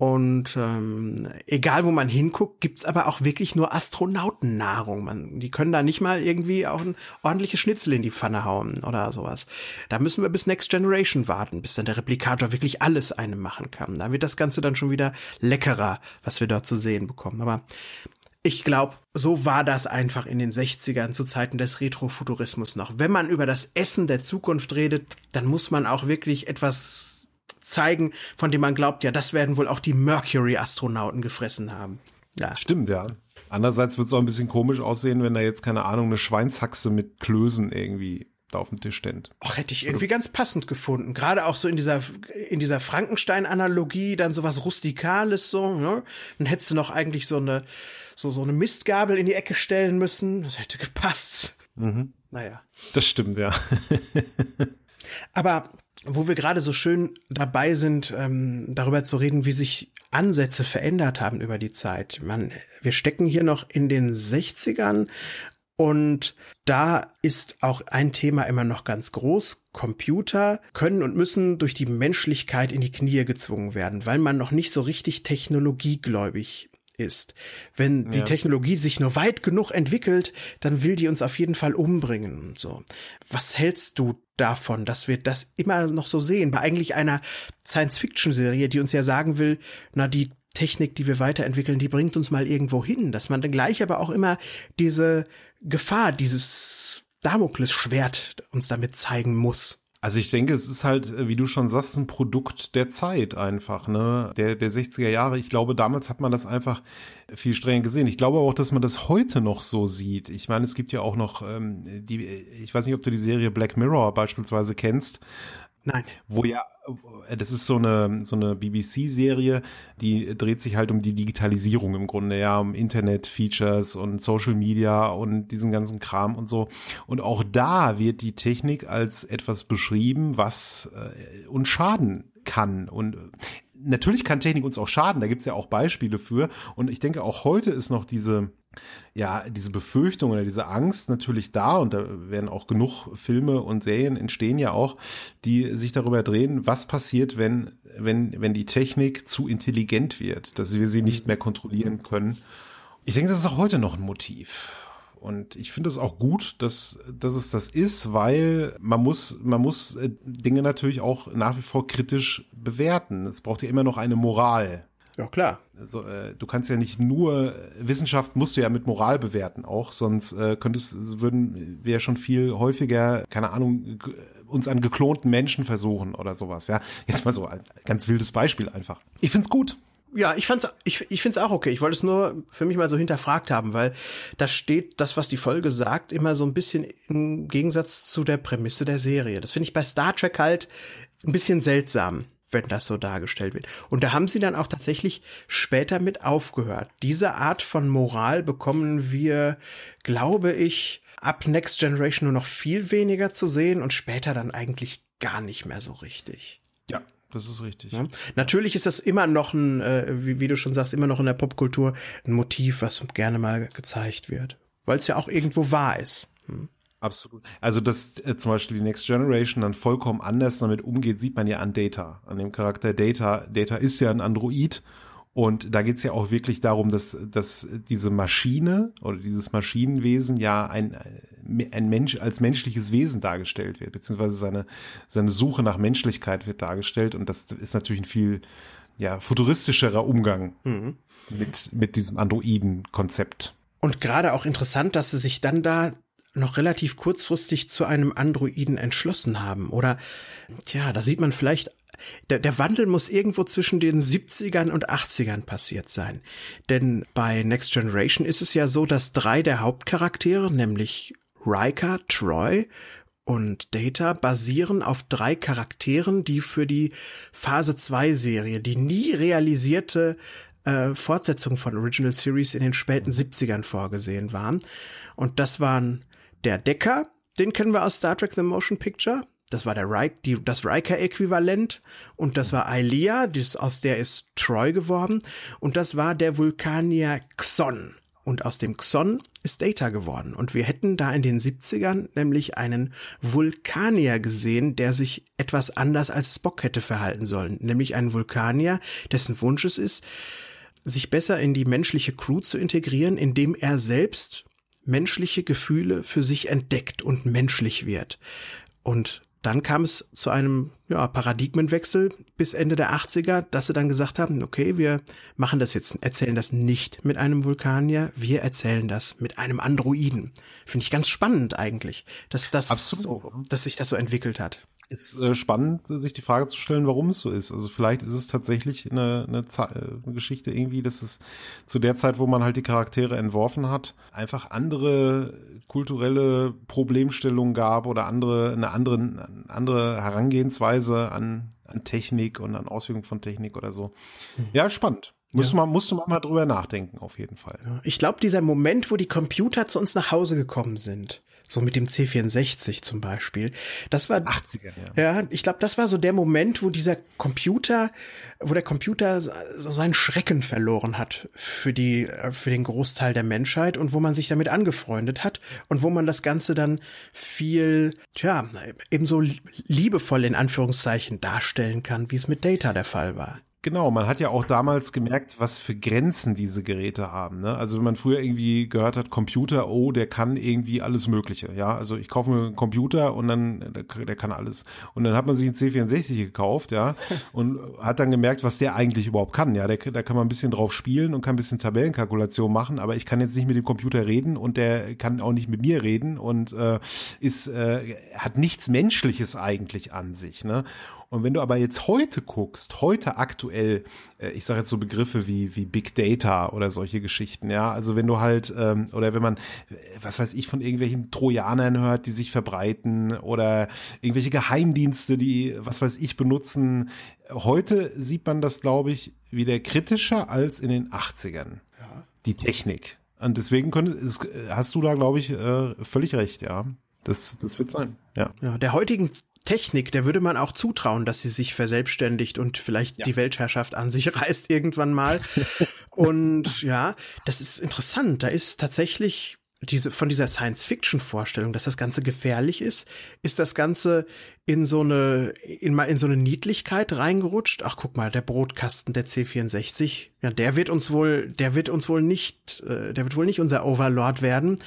Und ähm, egal, wo man hinguckt, gibt's aber auch wirklich nur Astronautennahrung. Man, die können da nicht mal irgendwie auch ein ordentliches Schnitzel in die Pfanne hauen oder sowas. Da müssen wir bis Next Generation warten, bis dann der Replikator wirklich alles einem machen kann. Da wird das Ganze dann schon wieder leckerer, was wir dort zu sehen bekommen. Aber ich glaube, so war das einfach in den 60ern zu Zeiten des Retrofuturismus noch. Wenn man über das Essen der Zukunft redet, dann muss man auch wirklich etwas zeigen, von dem man glaubt, ja, das werden wohl auch die Mercury-Astronauten gefressen haben. Ja. Stimmt, ja. Andererseits wird es auch ein bisschen komisch aussehen, wenn da jetzt, keine Ahnung, eine Schweinshaxe mit Klößen irgendwie da auf dem Tisch stand. Och, hätte ich also irgendwie ganz passend gefunden. Gerade auch so in dieser, in dieser Frankenstein-Analogie, dann sowas Rustikales so, ne? Dann hättest du noch eigentlich so eine, so, so eine Mistgabel in die Ecke stellen müssen. Das hätte gepasst. Mhm. Naja. Das stimmt, ja. Aber wo wir gerade so schön dabei sind, ähm, darüber zu reden, wie sich Ansätze verändert haben über die Zeit. Man, wir stecken hier noch in den 60ern und da ist auch ein Thema immer noch ganz groß. Computer können und müssen durch die Menschlichkeit in die Knie gezwungen werden, weil man noch nicht so richtig technologiegläubig ist. Wenn die Technologie sich nur weit genug entwickelt, dann will die uns auf jeden Fall umbringen und so. Was hältst du davon, dass wir das immer noch so sehen? Bei eigentlich einer Science-Fiction-Serie, die uns ja sagen will, na, die Technik, die wir weiterentwickeln, die bringt uns mal irgendwo hin, dass man dann gleich aber auch immer diese Gefahr, dieses Damoklesschwert uns damit zeigen muss. Also ich denke, es ist halt, äh, wie du schon sagst, ein Produkt der Zeit einfach, ne? Der, der 60er Jahre. Ich glaube, damals hat man das einfach viel strenger gesehen. Ich glaube auch, dass man das heute noch so sieht. Ich meine, es gibt ja auch noch ähm, die, äh, ich weiß nicht, ob du die Serie Black Mirror beispielsweise kennst, Nein. Wo ja, äh, das ist so eine, so eine BBC-Serie, die dreht sich halt um die Digitalisierung im Grunde, ja, um Internet-Features und Social Media und diesen ganzen Kram und so. Und auch da wird die Technik als etwas beschrieben, was äh, uns schaden kann. Und äh, natürlich kann Technik uns auch schaden, da gibt's ja auch Beispiele für. Und ich denke, auch heute ist noch diese ja, diese Befürchtung oder diese Angst natürlich da und da werden auch genug Filme und Serien entstehen ja auch, die sich darüber drehen, was passiert, wenn, wenn, wenn die Technik zu intelligent wird, dass wir sie nicht mehr kontrollieren mhm. können. Ich denke, das ist auch heute noch ein Motiv. Und ich finde es auch gut, dass, dass es das ist, weil man muss, man muss äh, Dinge natürlich auch nach wie vor kritisch bewerten. Es braucht ja immer noch eine Moral. Ja, klar. Also, äh, du kannst ja nicht nur äh, Wissenschaft musst du ja mit Moral bewerten auch, sonst äh, könntest äh, würden wir schon viel häufiger, keine Ahnung, äh, uns an geklonten Menschen versuchen oder sowas, ja. Jetzt mal so ein ganz wildes Beispiel einfach. Ich find's gut. Ja, ich fand's, ich, ich find's auch okay. Ich wollte es nur für mich mal so hinterfragt haben, weil da steht das, was die Folge sagt, immer so ein bisschen im Gegensatz zu der Prämisse der Serie. Das finde ich bei Star Trek halt ein bisschen seltsam wenn das so dargestellt wird. Und da haben sie dann auch tatsächlich später mit aufgehört. Diese Art von Moral bekommen wir, glaube ich, ab Next Generation nur noch viel weniger zu sehen und später dann eigentlich gar nicht mehr so richtig. Ja, das ist richtig. Ja. Natürlich ist das immer noch ein, äh, wie, wie, du schon sagst, immer noch in der Popkultur ein Motiv, was gerne mal gezeigt wird, weil es ja auch irgendwo wahr ist. Hm. Absolut. Also, dass äh, zum Beispiel die Next Generation dann vollkommen anders damit umgeht, sieht man ja an Data, an dem Charakter Data. Data ist ja ein Android und da geht's ja auch wirklich darum, dass, dass diese Maschine oder dieses Maschinenwesen ja ein, äh, ein Mensch als menschliches Wesen dargestellt wird, beziehungsweise seine, seine Suche nach Menschlichkeit wird dargestellt. Und das ist natürlich ein viel ja, futuristischerer Umgang mhm. mit, mit diesem Androiden-Konzept. Und gerade auch interessant, dass sie sich dann da noch relativ kurzfristig zu einem Androiden entschlossen haben. Oder, tja, da sieht man vielleicht, der, der Wandel muss irgendwo zwischen den 70ern und 80ern passiert sein. Denn bei Next Generation ist es ja so, dass drei der Hauptcharaktere, nämlich Riker, Troy und Data basieren auf drei Charakteren, die für die Phase 2 Serie, die nie realisierte äh, Fortsetzung von Original Series in den späten 70ern vorgesehen waren. Und das waren der Decker, den kennen wir aus Star Trek The Motion Picture. Das war der Rik die, das Riker-Äquivalent. Und das war Ailea, dies, aus der ist Troy geworden. Und das war der Vulkanier Xon. Und aus dem Xon ist Data geworden. Und wir hätten da in den 70ern nämlich einen Vulkanier gesehen, der sich etwas anders als Spock hätte verhalten sollen. Nämlich einen Vulkanier, dessen Wunsch es ist, sich besser in die menschliche Crew zu integrieren, indem er selbst menschliche Gefühle für sich entdeckt und menschlich wird. Und dann kam es zu einem ja, Paradigmenwechsel bis Ende der 80er, dass sie dann gesagt haben, okay, wir machen das jetzt, erzählen das nicht mit einem Vulkanier, wir erzählen das mit einem Androiden. Finde ich ganz spannend eigentlich, dass das, so, dass sich das so entwickelt hat ist äh, spannend, sich die Frage zu stellen, warum es so ist. Also vielleicht ist es tatsächlich eine, eine, äh, eine, Geschichte irgendwie, dass es zu der Zeit, wo man halt die Charaktere entworfen hat, einfach andere kulturelle Problemstellungen gab oder andere, eine andere, eine andere Herangehensweise an, an Technik und an Auswirkungen von Technik oder so. Mhm. Ja, spannend. Muss ja. man, musste man mal drüber nachdenken, auf jeden Fall. Ich glaube, dieser Moment, wo die Computer zu uns nach Hause gekommen sind, so mit dem C64 zum Beispiel. Das war 80er. Ja, ja ich glaube, das war so der Moment, wo dieser Computer, wo der Computer so seinen Schrecken verloren hat für die äh, für den Großteil der Menschheit und wo man sich damit angefreundet hat und wo man das Ganze dann viel, tja, ebenso liebevoll in Anführungszeichen darstellen kann, wie es mit Data der Fall war. Genau, man hat ja auch damals gemerkt, was für Grenzen diese Geräte haben. Ne? Also wenn man früher irgendwie gehört hat, Computer, oh, der kann irgendwie alles Mögliche. Ja, also ich kaufe mir einen Computer und dann, der, kann alles. Und dann hat man sich einen C64 gekauft, ja, und hat dann gemerkt, was der eigentlich überhaupt kann. Ja, der, da kann man ein bisschen drauf spielen und kann ein bisschen Tabellenkalkulation machen, aber ich kann jetzt nicht mit dem Computer reden und der kann auch nicht mit mir reden und äh, ist, äh, hat nichts Menschliches eigentlich an sich. Ne? Und wenn du aber jetzt heute guckst, heute aktuell, äh, ich sage jetzt so Begriffe wie, wie Big Data oder solche Geschichten, ja, also wenn du halt, ähm, oder wenn man, äh, was weiß ich, von irgendwelchen Trojanern hört, die sich verbreiten oder irgendwelche Geheimdienste, die, was weiß ich, benutzen, heute sieht man das, glaube ich, wieder kritischer als in den 80ern. Ja. Die Technik. Und deswegen könnte, äh, hast du da, glaube ich, völlig recht, ja. Das, das wird sein. Ja. ja. Der heutigen Technik, der würde man auch zutrauen, dass sie sich verselbstständigt und vielleicht ja. die Weltherrschaft an sich reißt irgendwann mal. und ja, das ist interessant. Da ist tatsächlich diese, von dieser Science-Fiction-Vorstellung, dass das Ganze gefährlich ist, ist das Ganze in so eine, in mal in so eine Niedlichkeit reingerutscht. Ach, guck mal, der Brotkasten der C64, ja, der wird uns wohl, der wird uns wohl nicht, äh, der wird wohl nicht unser Overlord werden.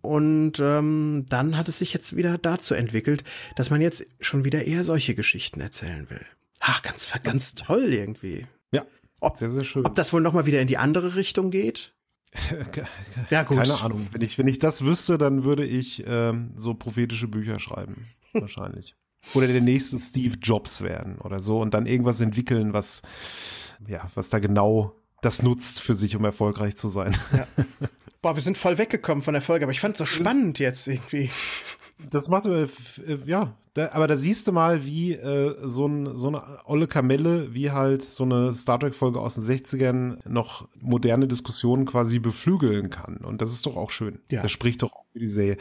Und ähm, dann hat es sich jetzt wieder dazu entwickelt, dass man jetzt schon wieder eher solche Geschichten erzählen will. Ach, ganz, ganz toll irgendwie. Ja. Ob, sehr, sehr schön. ob das wohl nochmal wieder in die andere Richtung geht? ja, gut. Keine Ahnung. Wenn ich, wenn ich das wüsste, dann würde ich ähm, so prophetische Bücher schreiben. Wahrscheinlich. oder der nächste Steve Jobs werden oder so und dann irgendwas entwickeln, was, ja, was da genau das nutzt für sich, um erfolgreich zu sein. Ja. Boah, wir sind voll weggekommen von der Folge, aber ich fand es so spannend jetzt irgendwie. Das macht, äh, äh, ja, da, aber da siehst du mal, wie äh, so, ein, so eine olle Kamelle, wie halt so eine Star Trek-Folge aus den 60ern noch moderne Diskussionen quasi beflügeln kann. Und das ist doch auch schön. Ja. Das spricht doch auch für die Serie.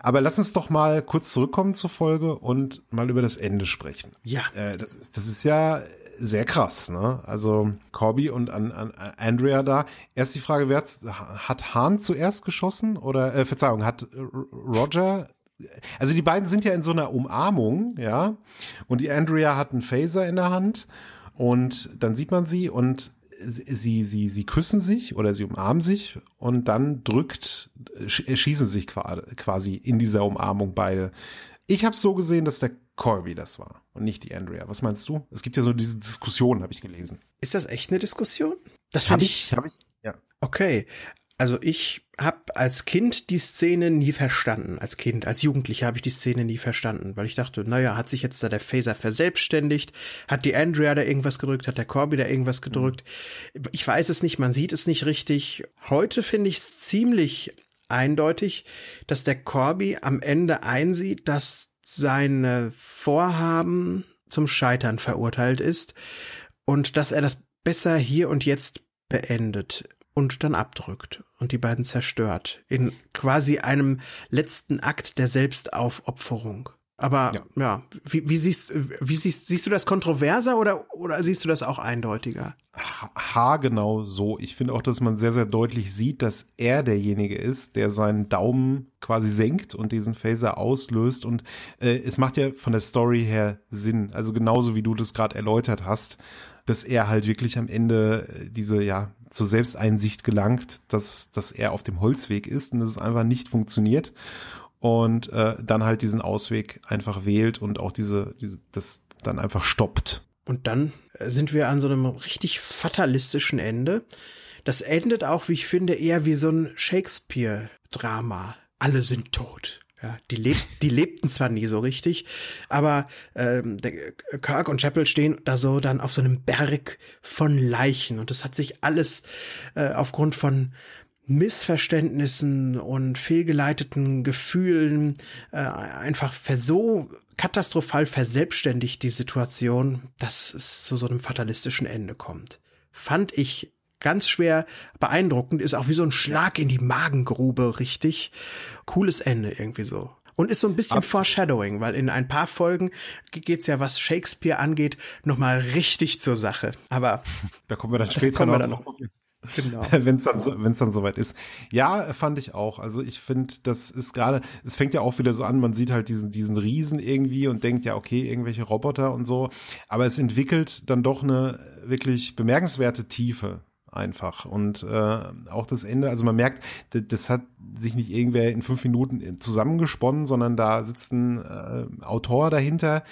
Aber lass uns doch mal kurz zurückkommen zur Folge und mal über das Ende sprechen. Ja. Äh, das, ist, das ist ja sehr krass, ne? Also Corby und an, an Andrea da. Erst die Frage, wer hat, hat Hahn zuerst geschossen oder äh, Verzeihung, hat Roger also die beiden sind ja in so einer Umarmung, ja. Und die Andrea hat einen Phaser in der Hand und dann sieht man sie und sie, sie, sie küssen sich oder sie umarmen sich und dann drückt, äh, schießen sich quasi in dieser Umarmung beide. Ich habe so gesehen, dass der Corby das war und nicht die Andrea. Was meinst du? Es gibt ja so diese Diskussion, habe ich gelesen. Ist das echt eine Diskussion? Das habe ich, ich, hab ich, ja. Okay, also ich habe als Kind die Szene nie verstanden. Als Kind, als Jugendlicher habe ich die Szene nie verstanden, weil ich dachte, naja, hat sich jetzt da der Phaser verselbstständigt? Hat die Andrea da irgendwas gedrückt? Hat der Corby da irgendwas gedrückt? Mhm. Ich weiß es nicht, man sieht es nicht richtig. Heute finde ich es ziemlich eindeutig, dass der Corby am Ende einsieht, dass seine Vorhaben zum Scheitern verurteilt ist und dass er das besser hier und jetzt beendet und dann abdrückt und die beiden zerstört. In quasi einem letzten Akt der Selbstaufopferung. Aber ja, ja. Wie, wie, siehst, wie siehst, siehst du das kontroverser oder, oder siehst du das auch eindeutiger? Ha, genau so. Ich finde auch, dass man sehr, sehr deutlich sieht, dass er derjenige ist, der seinen Daumen quasi senkt und diesen Phaser auslöst. Und äh, es macht ja von der Story her Sinn. Also genauso wie du das gerade erläutert hast dass er halt wirklich am Ende äh, diese, ja, zur Selbsteinsicht gelangt, dass, dass er auf dem Holzweg ist und dass es einfach nicht funktioniert. Und äh, dann halt diesen Ausweg einfach wählt und auch diese, diese, das dann einfach stoppt. Und dann äh, sind wir an so einem richtig fatalistischen Ende. Das endet auch, wie ich finde, eher wie so ein Shakespeare-Drama. Alle sind tot. Ja, die, leb die lebten zwar nie so richtig, aber ähm, Kirk und Chapel stehen da so dann auf so einem Berg von Leichen und das hat sich alles äh, aufgrund von Missverständnissen und fehlgeleiteten Gefühlen äh, einfach so katastrophal verselbstständigt die Situation, dass es zu so einem fatalistischen Ende kommt. Fand ich ganz schwer beeindruckend, ist auch wie so ein Schlag in die Magengrube, richtig. Cooles Ende irgendwie so. Und ist so ein bisschen Absolut. Foreshadowing, weil in ein paar Folgen geht's ja, was Shakespeare angeht, nochmal richtig zur Sache. Aber da kommen wir dann später da noch, wir dann noch. Genau. wenn es dann, so, dann soweit ist. Ja, fand ich auch. Also ich finde, das ist gerade, es fängt ja auch wieder so an, man sieht halt diesen, diesen Riesen irgendwie und denkt ja, okay, irgendwelche Roboter und so. Aber es entwickelt dann doch eine wirklich bemerkenswerte Tiefe einfach. Und äh, auch das Ende, also man merkt, das, hat sich nicht irgendwer in fünf Minuten äh, zusammengesponnen, sondern da sitzt ein äh, Autor dahinter,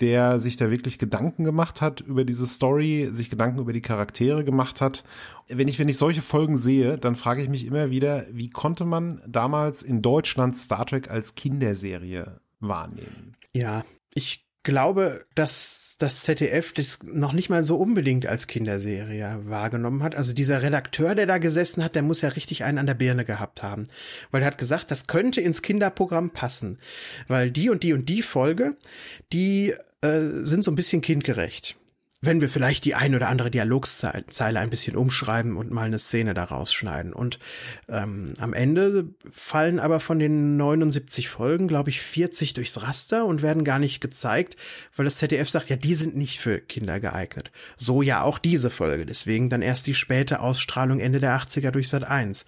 der sich da wirklich Gedanken gemacht hat über diese Story, sich Gedanken über die Charaktere gemacht hat. Wenn ich, wenn ich solche Folgen sehe, dann frage ich mich immer wieder, wie konnte man damals in Deutschland Star Trek als Kinderserie wahrnehmen? Ja, ich glaube, dass das ZDF das noch nicht mal so unbedingt als Kinderserie wahrgenommen hat. Also dieser Redakteur, der da gesessen hat, der muss ja richtig einen an der Birne gehabt haben, weil er hat gesagt, das könnte ins Kinderprogramm passen, weil die und die und die Folge, die äh, sind so ein bisschen kindgerecht wenn wir vielleicht die ein oder andere Dialogzeile ein bisschen umschreiben und mal eine Szene daraus schneiden. Und ähm, am Ende fallen aber von den 79 Folgen, glaube ich, 40 durchs Raster und werden gar nicht gezeigt, weil das ZDF sagt, ja, die sind nicht für Kinder geeignet. So ja auch diese Folge. Deswegen dann erst die späte Ausstrahlung Ende der 80er durch Sat 1.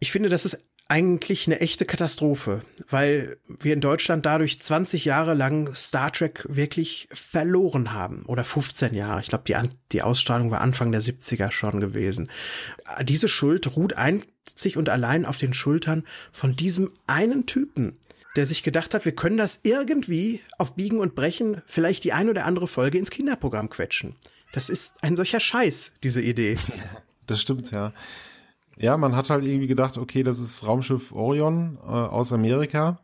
Ich finde, das ist eigentlich eine echte Katastrophe, weil wir in Deutschland dadurch 20 Jahre lang Star Trek wirklich verloren haben oder 15 Jahre. Ich glaube, die, die Ausstrahlung war Anfang der 70er schon gewesen. Diese Schuld ruht einzig und allein auf den Schultern von diesem einen Typen, der sich gedacht hat, wir können das irgendwie auf Biegen und Brechen vielleicht die ein oder andere Folge ins Kinderprogramm quetschen. Das ist ein solcher Scheiß, diese Idee. Das stimmt, ja ja, man hat halt irgendwie gedacht, okay, das ist Raumschiff Orion äh, aus Amerika.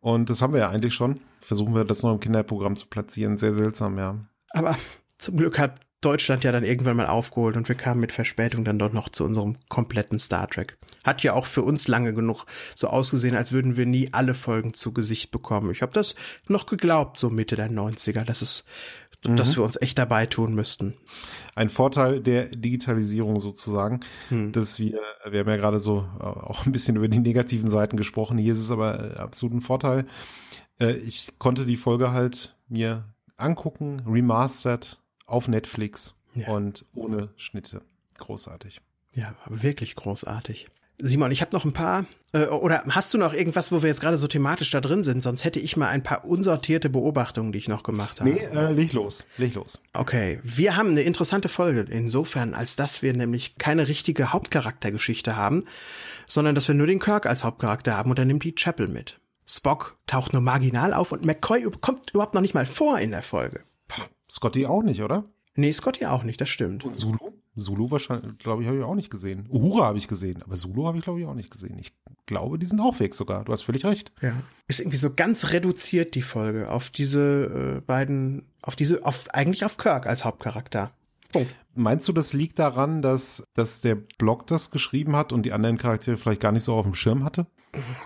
Und das haben wir ja eigentlich schon. Versuchen wir das noch im Kinderprogramm zu platzieren. Sehr seltsam, ja. Aber zum Glück hat Deutschland ja dann irgendwann mal aufgeholt und wir kamen mit Verspätung dann doch noch zu unserem kompletten Star Trek. Hat ja auch für uns lange genug so ausgesehen, als würden wir nie alle Folgen zu Gesicht bekommen. Ich habe das noch geglaubt, so Mitte der 90er, dass es mhm. dass wir uns echt dabei tun müssten. Ein Vorteil der Digitalisierung sozusagen, mhm. dass wir, wir haben ja gerade so äh, auch ein bisschen über die negativen Seiten gesprochen, hier ist es aber äh, absolut ein Vorteil. Äh, ich konnte die Folge halt mir angucken, remastered auf Netflix ja. und ohne Schnitte. Großartig. Ja, wirklich großartig. Simon, ich habe noch ein paar. Äh, oder hast du noch irgendwas, wo wir jetzt gerade so thematisch da drin sind? Sonst hätte ich mal ein paar unsortierte Beobachtungen, die ich noch gemacht habe. Nee, äh, leg los, leg los. Okay, wir haben eine interessante Folge insofern, als dass wir nämlich keine richtige Hauptcharaktergeschichte haben, sondern dass wir nur den Kirk als Hauptcharakter haben und dann nimmt die Chapel mit. Spock taucht nur marginal auf und McCoy kommt überhaupt noch nicht mal vor in der Folge. Scotty auch nicht, oder? Nee, Scotty auch nicht, das stimmt. Und Zulu? Zulu wahrscheinlich, glaube ich, habe ich auch nicht gesehen. Uhura habe ich gesehen, aber Zulu habe ich, glaube ich, auch nicht gesehen. Ich glaube, die sind auch weg sogar. Du hast völlig recht. Ja. Ist irgendwie so ganz reduziert, die Folge, auf diese äh, beiden, auf diese, auf, eigentlich auf Kirk als Hauptcharakter. Punkt. Meinst du, das liegt daran, dass, dass der Blog das geschrieben hat und die anderen Charaktere vielleicht gar nicht so auf dem Schirm hatte?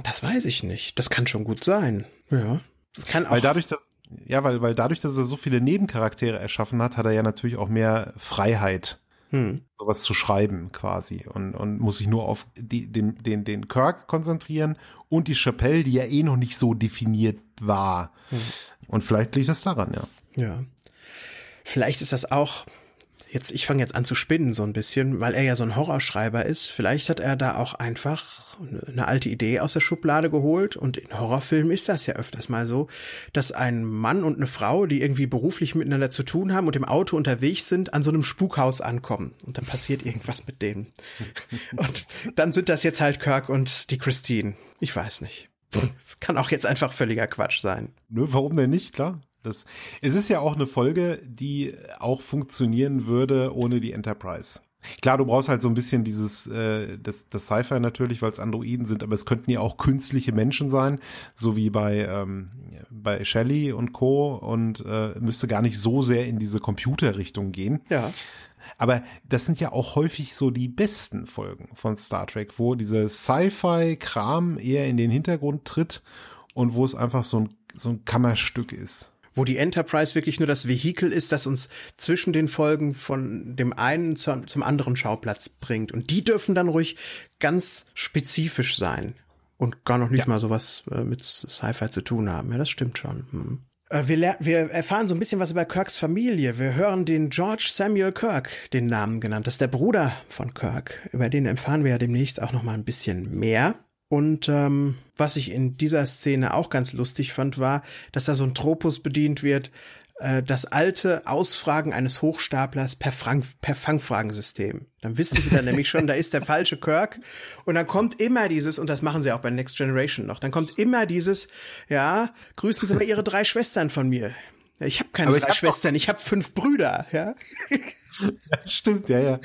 Das weiß ich nicht. Das kann schon gut sein. Ja. Das kann auch. Weil dadurch, dass, ja, weil, weil dadurch, dass er so viele Nebencharaktere erschaffen hat, hat er ja natürlich auch mehr Freiheit, hm. sowas zu schreiben quasi und, und muss sich nur auf die, den, den, den Kirk konzentrieren und die Chapelle, die ja eh noch nicht so definiert war. Hm. Und vielleicht liegt das daran, ja. Ja. Vielleicht ist das auch jetzt, ich fange jetzt an zu spinnen so ein bisschen, weil er ja so ein Horrorschreiber ist. Vielleicht hat er da auch einfach ne, eine alte Idee aus der Schublade geholt und in Horrorfilmen ist das ja öfters mal so, dass ein Mann und eine Frau, die irgendwie beruflich miteinander zu tun haben und im Auto unterwegs sind, an so einem Spukhaus ankommen und dann passiert irgendwas mit denen. Und dann sind das jetzt halt Kirk und die Christine. Ich weiß nicht. Es kann auch jetzt einfach völliger Quatsch sein. Nö, warum denn nicht, klar? Das, es ist ja auch eine Folge, die auch funktionieren würde ohne die Enterprise. Klar, du brauchst halt so ein bisschen dieses, äh, das, das Sci-Fi natürlich, weil es Androiden sind, aber es könnten ja auch künstliche Menschen sein, so wie bei, ähm, bei Shelley und Co. und äh, müsste gar nicht so sehr in diese Computerrichtung gehen. Ja. Aber das sind ja auch häufig so die besten Folgen von Star Trek, wo dieser Sci-Fi-Kram eher in den Hintergrund tritt und wo es einfach so ein, so ein Kammerstück ist wo die Enterprise wirklich nur das Vehikel ist, das uns zwischen den Folgen von dem einen zum, zum anderen Schauplatz bringt. Und die dürfen dann ruhig ganz spezifisch sein und gar noch nicht ja. mal sowas äh, mit Sci-Fi zu tun haben. Ja, das stimmt schon. Hm. Äh, wir, wir erfahren so ein bisschen was über Kirks Familie. Wir hören den George Samuel Kirk, den Namen genannt. Das ist der Bruder von Kirk. Über den erfahren wir ja demnächst auch noch mal ein bisschen mehr. Und ähm, was ich in dieser Szene auch ganz lustig fand, war, dass da so ein Tropus bedient wird, äh, das alte Ausfragen eines Hochstaplers per, Frank per Fangfragensystem. Dann wissen sie dann nämlich schon, da ist der falsche Kirk. Und dann kommt immer dieses, und das machen sie auch bei Next Generation noch, dann kommt immer dieses, ja, grüßen Sie mal Ihre drei Schwestern von mir. Ich habe keine ich drei hab Schwestern, ich habe fünf Brüder, ja. Stimmt, ja, ja.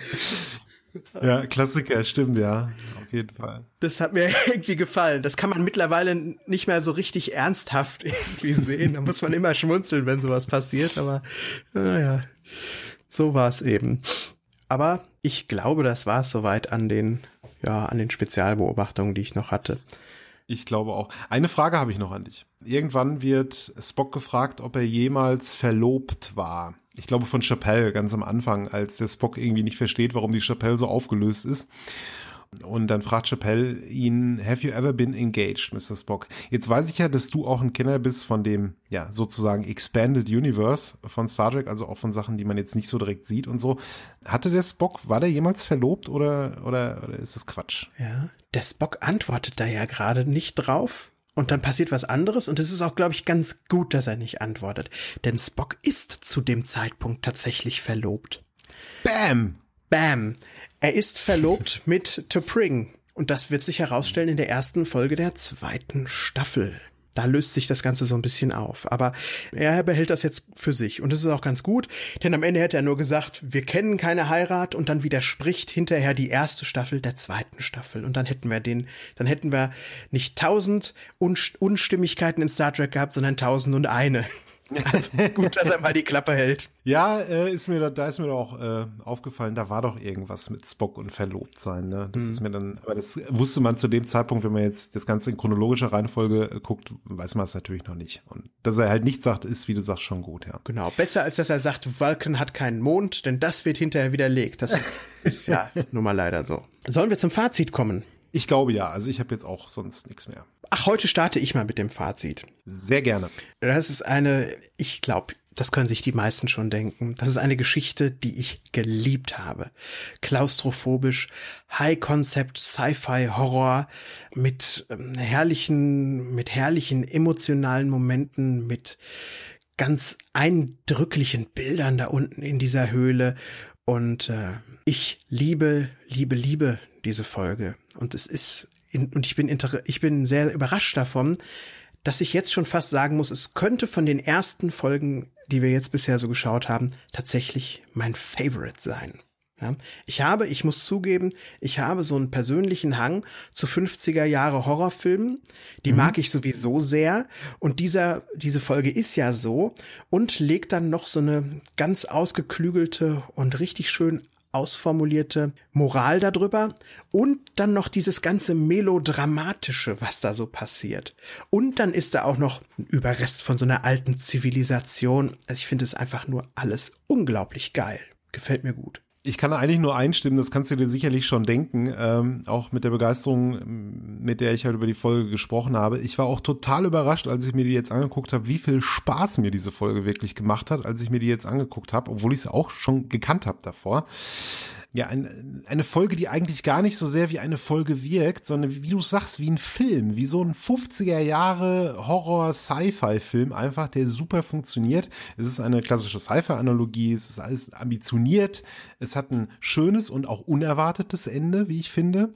Ja, Klassiker, stimmt, ja. Auf jeden Fall. Das hat mir irgendwie gefallen. Das kann man mittlerweile nicht mehr so richtig ernsthaft irgendwie sehen. Da muss man immer schmunzeln, wenn sowas passiert, aber naja, so war es eben. Aber ich glaube, das war es soweit an den, ja, an den Spezialbeobachtungen, die ich noch hatte. Ich glaube auch. Eine Frage habe ich noch an dich. Irgendwann wird Spock gefragt, ob er jemals verlobt war ich glaube von Chappelle ganz am Anfang, als der Spock irgendwie nicht versteht, warum die Chappelle so aufgelöst ist. Und dann fragt Chappelle ihn, have you ever been engaged, Mr. Spock? Jetzt weiß ich ja, dass du auch ein Kenner bist von dem, ja, sozusagen Expanded Universe von Star Trek, also auch von Sachen, die man jetzt nicht so direkt sieht und so. Hatte der Spock, war der jemals verlobt oder, oder, oder ist das Quatsch? Ja, der Spock antwortet da ja gerade nicht drauf und dann passiert was anderes und es ist auch, glaube ich, ganz gut, dass er nicht antwortet. Denn Spock ist zu dem Zeitpunkt tatsächlich verlobt. Bam! Bam! Er ist verlobt mit T'Pring und das wird sich herausstellen in der ersten Folge der zweiten Staffel da löst sich das Ganze so ein bisschen auf. Aber er behält das jetzt für sich und das ist auch ganz gut, denn am Ende hätte er nur gesagt, wir kennen keine Heirat und dann widerspricht hinterher die erste Staffel der zweiten Staffel und dann hätten wir den, dann hätten wir nicht tausend Unstimmigkeiten in Star Trek gehabt, sondern tausend und eine. Also gut, dass er mal die Klappe hält. Ja, äh, ist mir da, da ist mir auch äh, aufgefallen, da war doch irgendwas mit Spock und Verlobtsein. Ne? Das mhm. ist mir dann, aber das wusste man zu dem Zeitpunkt, wenn man jetzt das Ganze in chronologischer Reihenfolge äh, guckt, weiß man es natürlich noch nicht. Und dass er halt nichts sagt, ist, wie du sagst, schon gut, ja. Genau, besser als dass er sagt, Vulcan hat keinen Mond, denn das wird hinterher widerlegt. Das ist ja nun mal leider so. Sollen wir zum Fazit kommen? Ich glaube ja, also ich habe jetzt auch sonst nichts mehr. Ach, heute starte ich mal mit dem Fazit. Sehr gerne. Das ist eine, ich glaube, das können sich die meisten schon denken. Das ist eine Geschichte, die ich geliebt habe. Klaustrophobisch, High-Concept, Sci-Fi-Horror mit ähm, herrlichen, mit herrlichen emotionalen Momenten, mit ganz eindrücklichen Bildern da unten in dieser Höhle. Und äh, ich liebe, liebe, liebe diese Folge. Und es ist und ich bin, ich bin sehr überrascht davon, dass ich jetzt schon fast sagen muss, es könnte von den ersten Folgen, die wir jetzt bisher so geschaut haben, tatsächlich mein Favorite sein. Ja, ich habe, ich muss zugeben, ich habe so einen persönlichen Hang zu 50er Jahre Horrorfilmen. Die mhm. mag ich sowieso sehr. Und dieser, diese Folge ist ja so und legt dann noch so eine ganz ausgeklügelte und richtig schön ausformulierte Moral darüber und dann noch dieses ganze Melodramatische, was da so passiert. Und dann ist da auch noch ein Überrest von so einer alten Zivilisation. Also ich finde es einfach nur alles unglaublich geil. Gefällt mir gut ich kann eigentlich nur einstimmen, das kannst du dir sicherlich schon denken, ähm, auch mit der Begeisterung, mit der ich halt über die Folge gesprochen habe. Ich war auch total überrascht, als ich mir die jetzt angeguckt habe, wie viel Spaß mir diese Folge wirklich gemacht hat, als ich mir die jetzt angeguckt habe, obwohl ich sie auch schon gekannt habe davor ja, ein, eine Folge, die eigentlich gar nicht so sehr wie eine Folge wirkt, sondern wie du sagst, wie ein Film, wie so ein 50er Jahre Horror-Sci-Fi-Film, einfach der super funktioniert. Es ist eine klassische Sci-Fi-Analogie, es ist alles ambitioniert, es hat ein schönes und auch unerwartetes Ende, wie ich finde.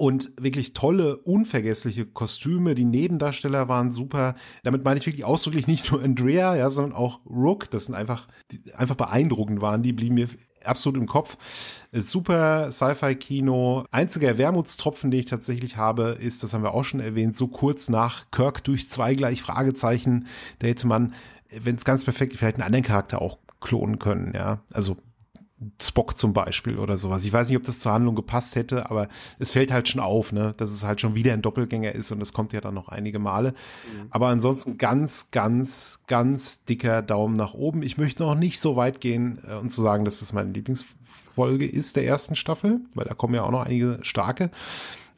Und wirklich tolle, unvergessliche Kostüme. Die Nebendarsteller waren super. Damit meine ich wirklich ausdrücklich nicht nur Andrea, ja, sondern auch Rook. Das sind einfach, einfach beeindruckend waren. Die blieben mir absolut im Kopf. Super Sci-Fi-Kino. Einziger Wermutstropfen, den ich tatsächlich habe, ist, das haben wir auch schon erwähnt, so kurz nach Kirk durch zwei gleich Fragezeichen, da hätte man, wenn es ganz perfekt, vielleicht einen anderen Charakter auch klonen können, ja. Also Spock zum Beispiel oder sowas. Ich weiß nicht, ob das zur Handlung gepasst hätte, aber es fällt halt schon auf, ne, dass es halt schon wieder ein Doppelgänger ist und das kommt ja dann noch einige Male. Mhm. Aber ansonsten ganz, ganz, ganz dicker Daumen nach oben. Ich möchte noch nicht so weit gehen äh, und zu sagen, dass das meine Lieblingsfolge ist der ersten Staffel, weil da kommen ja auch noch einige starke.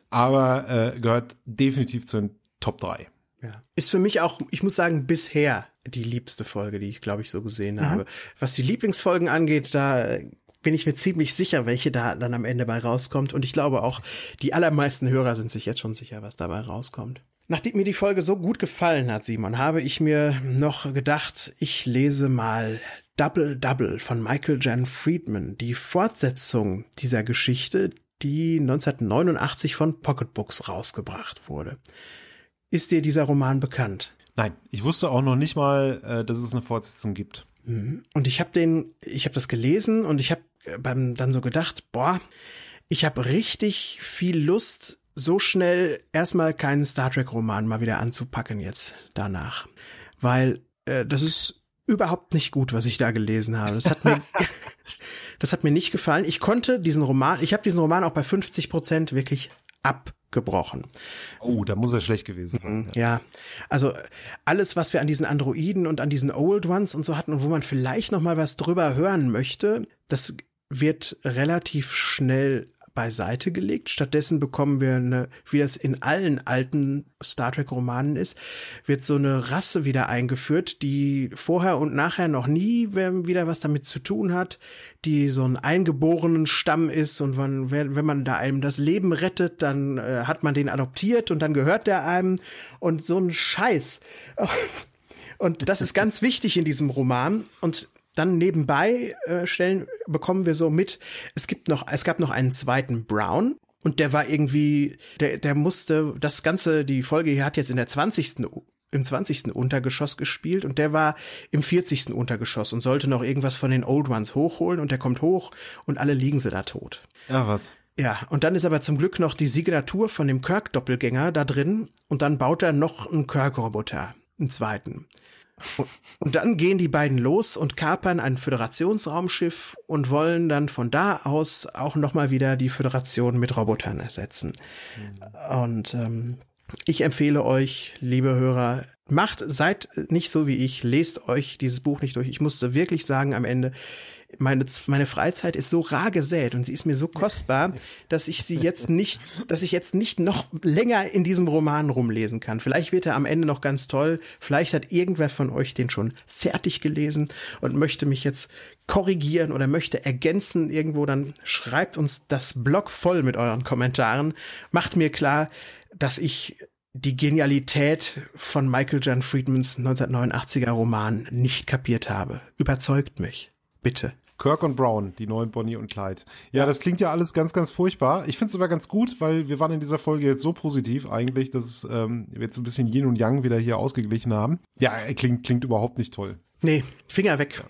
Aber äh, gehört definitiv zu den Top 3. Ja. Ist für mich auch, ich muss sagen, bisher die liebste Folge, die ich, glaube ich, so gesehen mhm. habe. Was die Lieblingsfolgen angeht, da bin ich mir ziemlich sicher, welche da dann am Ende bei rauskommt. Und ich glaube auch, die allermeisten Hörer sind sich jetzt schon sicher, was dabei rauskommt. Nachdem mir die Folge so gut gefallen hat, Simon, habe ich mir noch gedacht, ich lese mal Double Double von Michael Jan Friedman, die Fortsetzung dieser Geschichte, die 1989 von Pocketbooks rausgebracht wurde. Ist dir dieser Roman bekannt? Nein, ich wusste auch noch nicht mal, äh, dass es eine Fortsetzung gibt. Mhm. Und ich habe den, ich habe das gelesen und ich habe äh, beim dann so gedacht, boah, ich habe richtig viel Lust, so schnell erstmal keinen Star Trek Roman mal wieder anzupacken jetzt danach, weil äh, das ist überhaupt nicht gut, was ich da gelesen habe. Das hat mir das hat mir nicht gefallen. Ich konnte diesen Roman, ich habe diesen Roman auch bei 50 Prozent wirklich ab gebrochen. Oh, da muss er schlecht gewesen sein. Mhm, ja. ja. also alles, was wir an diesen Androiden und an diesen Old Ones und so hatten und wo man vielleicht noch mal was drüber hören möchte, das wird relativ schnell beiseite gelegt. Stattdessen bekommen wir eine, wie das in allen alten Star Trek Romanen ist, wird so eine Rasse wieder eingeführt, die vorher und nachher noch nie wieder was damit zu tun hat, die so ein eingeborenen Stamm ist und man, wenn man da einem das Leben rettet, dann äh, hat man den adoptiert und dann gehört der einem und so ein Scheiß. Und das ist ganz wichtig in diesem Roman und dann nebenbei äh, stellen bekommen wir so mit, es gibt noch, es gab noch einen zweiten Brown und der war irgendwie, der, der musste das Ganze, die Folge hier hat jetzt in der 20. im 20. Untergeschoss gespielt und der war im 40. Untergeschoss und sollte noch irgendwas von den Old Ones hochholen und der kommt hoch und alle liegen sie da tot. Ja, was? Ja, und dann ist aber zum Glück noch die Signatur von dem Kirk-Doppelgänger da drin und dann baut er noch einen Kirk-Roboter, einen zweiten. Und dann gehen die beiden los und kapern ein Föderationsraumschiff und wollen dann von da aus auch nochmal wieder die Föderation mit Robotern ersetzen. Mhm. Und ähm, ich empfehle euch, liebe Hörer, macht, seid nicht so wie ich, lest euch dieses Buch nicht durch. Ich musste wirklich sagen am Ende, meine, meine Freizeit ist so rar gesät und sie ist mir so kostbar, dass ich sie jetzt nicht, dass ich jetzt nicht noch länger in diesem Roman rumlesen kann. Vielleicht wird er am Ende noch ganz toll. Vielleicht hat irgendwer von euch den schon fertig gelesen und möchte mich jetzt korrigieren oder möchte ergänzen irgendwo, dann schreibt uns das Blog voll mit euren Kommentaren. Macht mir klar, dass ich die Genialität von Michael John Friedmans 1989er Roman nicht kapiert habe. Überzeugt mich. Bitte. Kirk und Brown, die neuen Bonnie und Clyde. Ja, das klingt ja alles ganz, ganz furchtbar. Ich finde es aber ganz gut, weil wir waren in dieser Folge jetzt so positiv eigentlich, dass ähm, wir jetzt ein bisschen Yin und Yang wieder hier ausgeglichen haben. Ja, äh, klingt, klingt überhaupt nicht toll. Nee, Finger weg.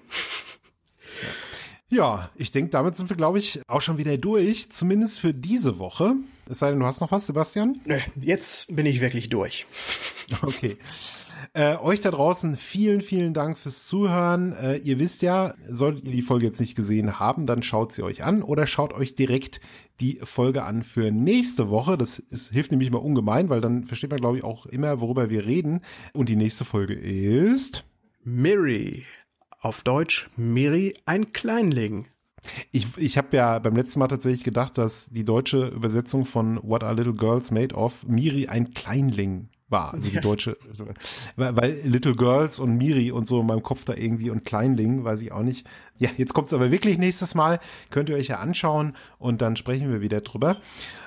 Ja, ich denke, damit sind wir, glaube ich, auch schon wieder durch, zumindest für diese Woche. Es sei denn, du hast noch was, Sebastian? Nö, jetzt bin ich wirklich durch. Okay. Äh, euch da draußen vielen, vielen Dank fürs Zuhören. Äh, ihr wisst ja, solltet ihr die Folge jetzt nicht gesehen haben, dann schaut sie euch an oder schaut euch direkt die Folge an für nächste Woche. Das ist, hilft nämlich mal ungemein, weil dann versteht man, glaube ich, auch immer, worüber wir reden. Und die nächste Folge ist Miri. Auf Deutsch Miri, ein Kleinling. Ich, ich habe ja beim letzten Mal tatsächlich gedacht, dass die deutsche Übersetzung von What Are Little Girls Made of Miri ein Kleinling war, also die deutsche, weil weil Little Girls und Miri und so in meinem Kopf da irgendwie und Kleinling, weiß ich auch nicht. Ja, jetzt kommt's aber wirklich nächstes Mal, könnt ihr euch ja anschauen und dann sprechen wir wieder drüber.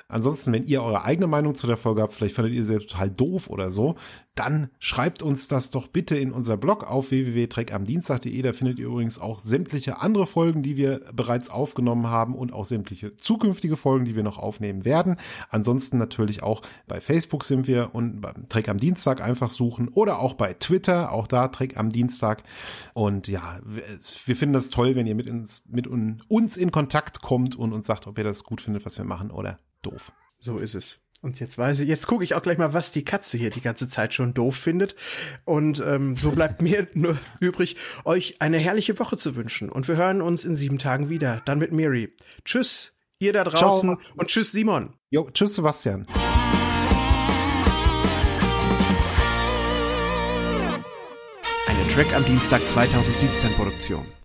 Ansonsten, wenn ihr eure eigene Meinung zu der Folge habt, vielleicht fandet ihr sie total doof oder so, dann schreibt uns das doch bitte in unser Blog auf www.treckamdienstag.de. Da findet ihr übrigens auch sämtliche andere Folgen, die wir bereits aufgenommen haben und auch sämtliche zukünftige Folgen, die wir noch aufnehmen werden. Ansonsten natürlich auch bei Facebook sind wir und beim Treck am Dienstag einfach suchen oder auch bei Twitter, auch da Treck am Dienstag. Und ja, wir finden das toll, wenn ihr mit uns, mit uns in Kontakt kommt und uns sagt, ob ihr das gut findet, was wir machen oder doof. So ist es. Und jetzt weiß ich, jetzt gucke ich auch gleich mal, was die Katze hier die ganze Zeit schon doof findet. Und ähm, so bleibt mir nur übrig, euch eine herrliche Woche zu wünschen. Und wir hören uns in sieben Tagen wieder. Dann mit Mary. Tschüss, ihr da draußen. Ciao. Und tschüss, Simon. Jo, tschüss, Sebastian. Eine Track am Dienstag 2017 Produktion.